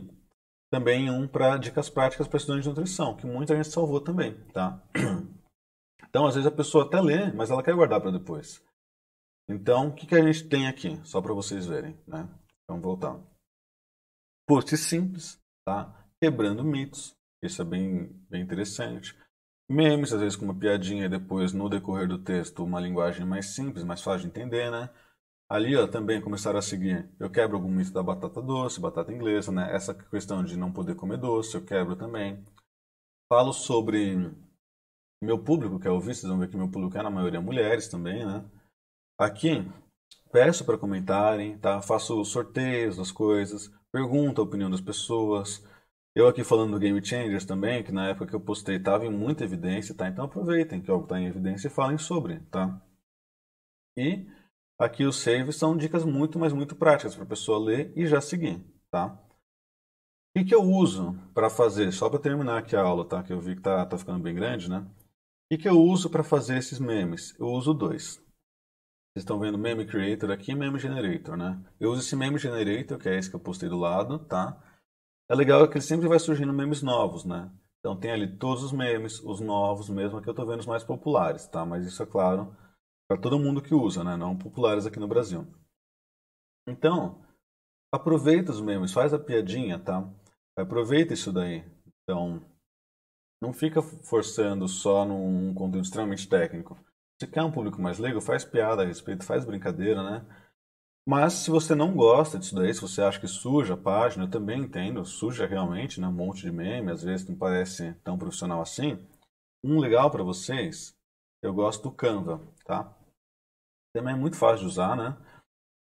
também um para dicas práticas para estudantes de nutrição, que muita gente salvou também, tá? <clears throat> Então, às vezes a pessoa até lê, mas ela quer guardar para depois. Então, o que, que a gente tem aqui? Só para vocês verem, né? Vamos então, voltar. Posts simples, tá? Quebrando mitos. Isso é bem, bem interessante. Memes, às vezes com uma piadinha e depois, no decorrer do texto, uma linguagem mais simples, mais fácil de entender, né? Ali ó, também começaram a seguir, eu quebro algum mito da batata doce, batata inglesa, né? essa questão de não poder comer doce, eu quebro também. Falo sobre meu público, que é ouvir, vocês vão ver que meu público é na maioria mulheres também, né? Aqui, peço para comentarem, tá? Faço sorteios das coisas, pergunto a opinião das pessoas. Eu aqui falando do Game Changers também, que na época que eu postei estava em muita evidência, tá? Então aproveitem que algo está em evidência e falem sobre, tá? E Aqui os saves são dicas muito, mas muito práticas para a pessoa ler e já seguir, tá? O que, que eu uso para fazer, só para terminar aqui a aula, tá? Que eu vi que tá, tá ficando bem grande, né? O que, que eu uso para fazer esses memes? Eu uso dois. Vocês estão vendo Meme Creator aqui e Meme Generator, né? Eu uso esse Meme Generator, que é esse que eu postei do lado, tá? É legal é que ele sempre vai surgindo memes novos, né? Então tem ali todos os memes, os novos mesmo, aqui eu estou vendo os mais populares, tá? Mas isso é claro, para todo mundo que usa, né? não populares aqui no Brasil. Então, aproveita os memes, faz a piadinha, tá? Aproveita isso daí. Então, não fica forçando só num conteúdo extremamente técnico. Se quer um público mais leigo, faz piada a respeito, faz brincadeira, né? Mas se você não gosta disso daí, se você acha que suja a página, eu também entendo, suja realmente, né? Um monte de meme, às vezes não parece tão profissional assim. Um legal para vocês, eu gosto do Canva, tá? Também é muito fácil de usar, né?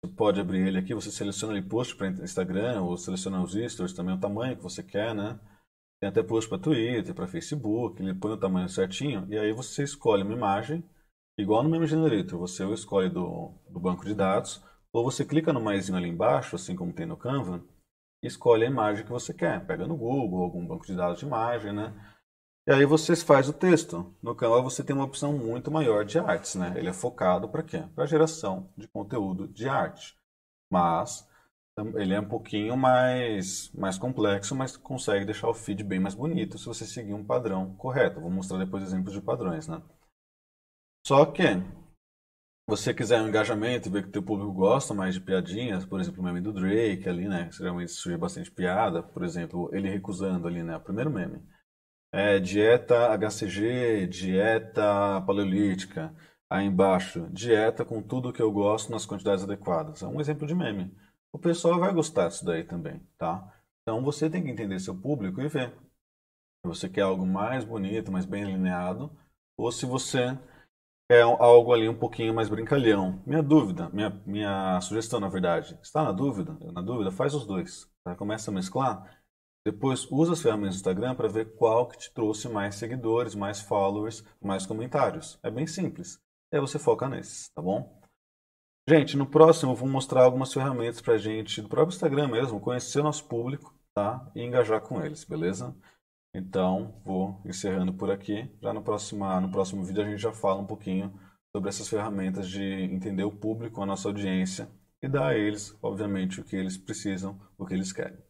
Você pode abrir ele aqui, você seleciona ele post para Instagram, ou seleciona os stories também, o tamanho que você quer, né? Tem até post para Twitter, para Facebook, ele põe o tamanho certinho, e aí você escolhe uma imagem, igual no meme generator, você escolhe do, do banco de dados, ou você clica no maisinho ali embaixo, assim como tem no Canva, e escolhe a imagem que você quer. Pega no Google, algum banco de dados de imagem, né? E aí vocês faz o texto. No canal você tem uma opção muito maior de artes, né? Ele é focado para quê? Para geração de conteúdo de arte. Mas ele é um pouquinho mais mais complexo, mas consegue deixar o feed bem mais bonito se você seguir um padrão correto. Vou mostrar depois exemplos de padrões, né? Só que você quiser um engajamento e ver que teu público gosta mais de piadinhas, por exemplo, o meme do Drake ali, né? Geralmente surge bastante piada, por exemplo, ele recusando ali, né? O primeiro meme é, dieta HCG, dieta paleolítica. Aí embaixo, dieta com tudo que eu gosto nas quantidades adequadas. É um exemplo de meme. O pessoal vai gostar disso daí também, tá? Então você tem que entender seu público e ver. Se você quer algo mais bonito, mais bem alineado, ou se você quer algo ali um pouquinho mais brincalhão. Minha dúvida, minha, minha sugestão na verdade, está na dúvida? Na dúvida, faz os dois. Tá? Começa a mesclar depois usa as ferramentas do Instagram para ver qual que te trouxe mais seguidores, mais followers, mais comentários. É bem simples. E aí você foca nesses, tá bom? Gente, no próximo eu vou mostrar algumas ferramentas para a gente do próprio Instagram mesmo, conhecer o nosso público, tá? E engajar com eles, beleza? Então, vou encerrando por aqui. Já no próximo, no próximo vídeo a gente já fala um pouquinho sobre essas ferramentas de entender o público, a nossa audiência e dar a eles, obviamente, o que eles precisam, o que eles querem.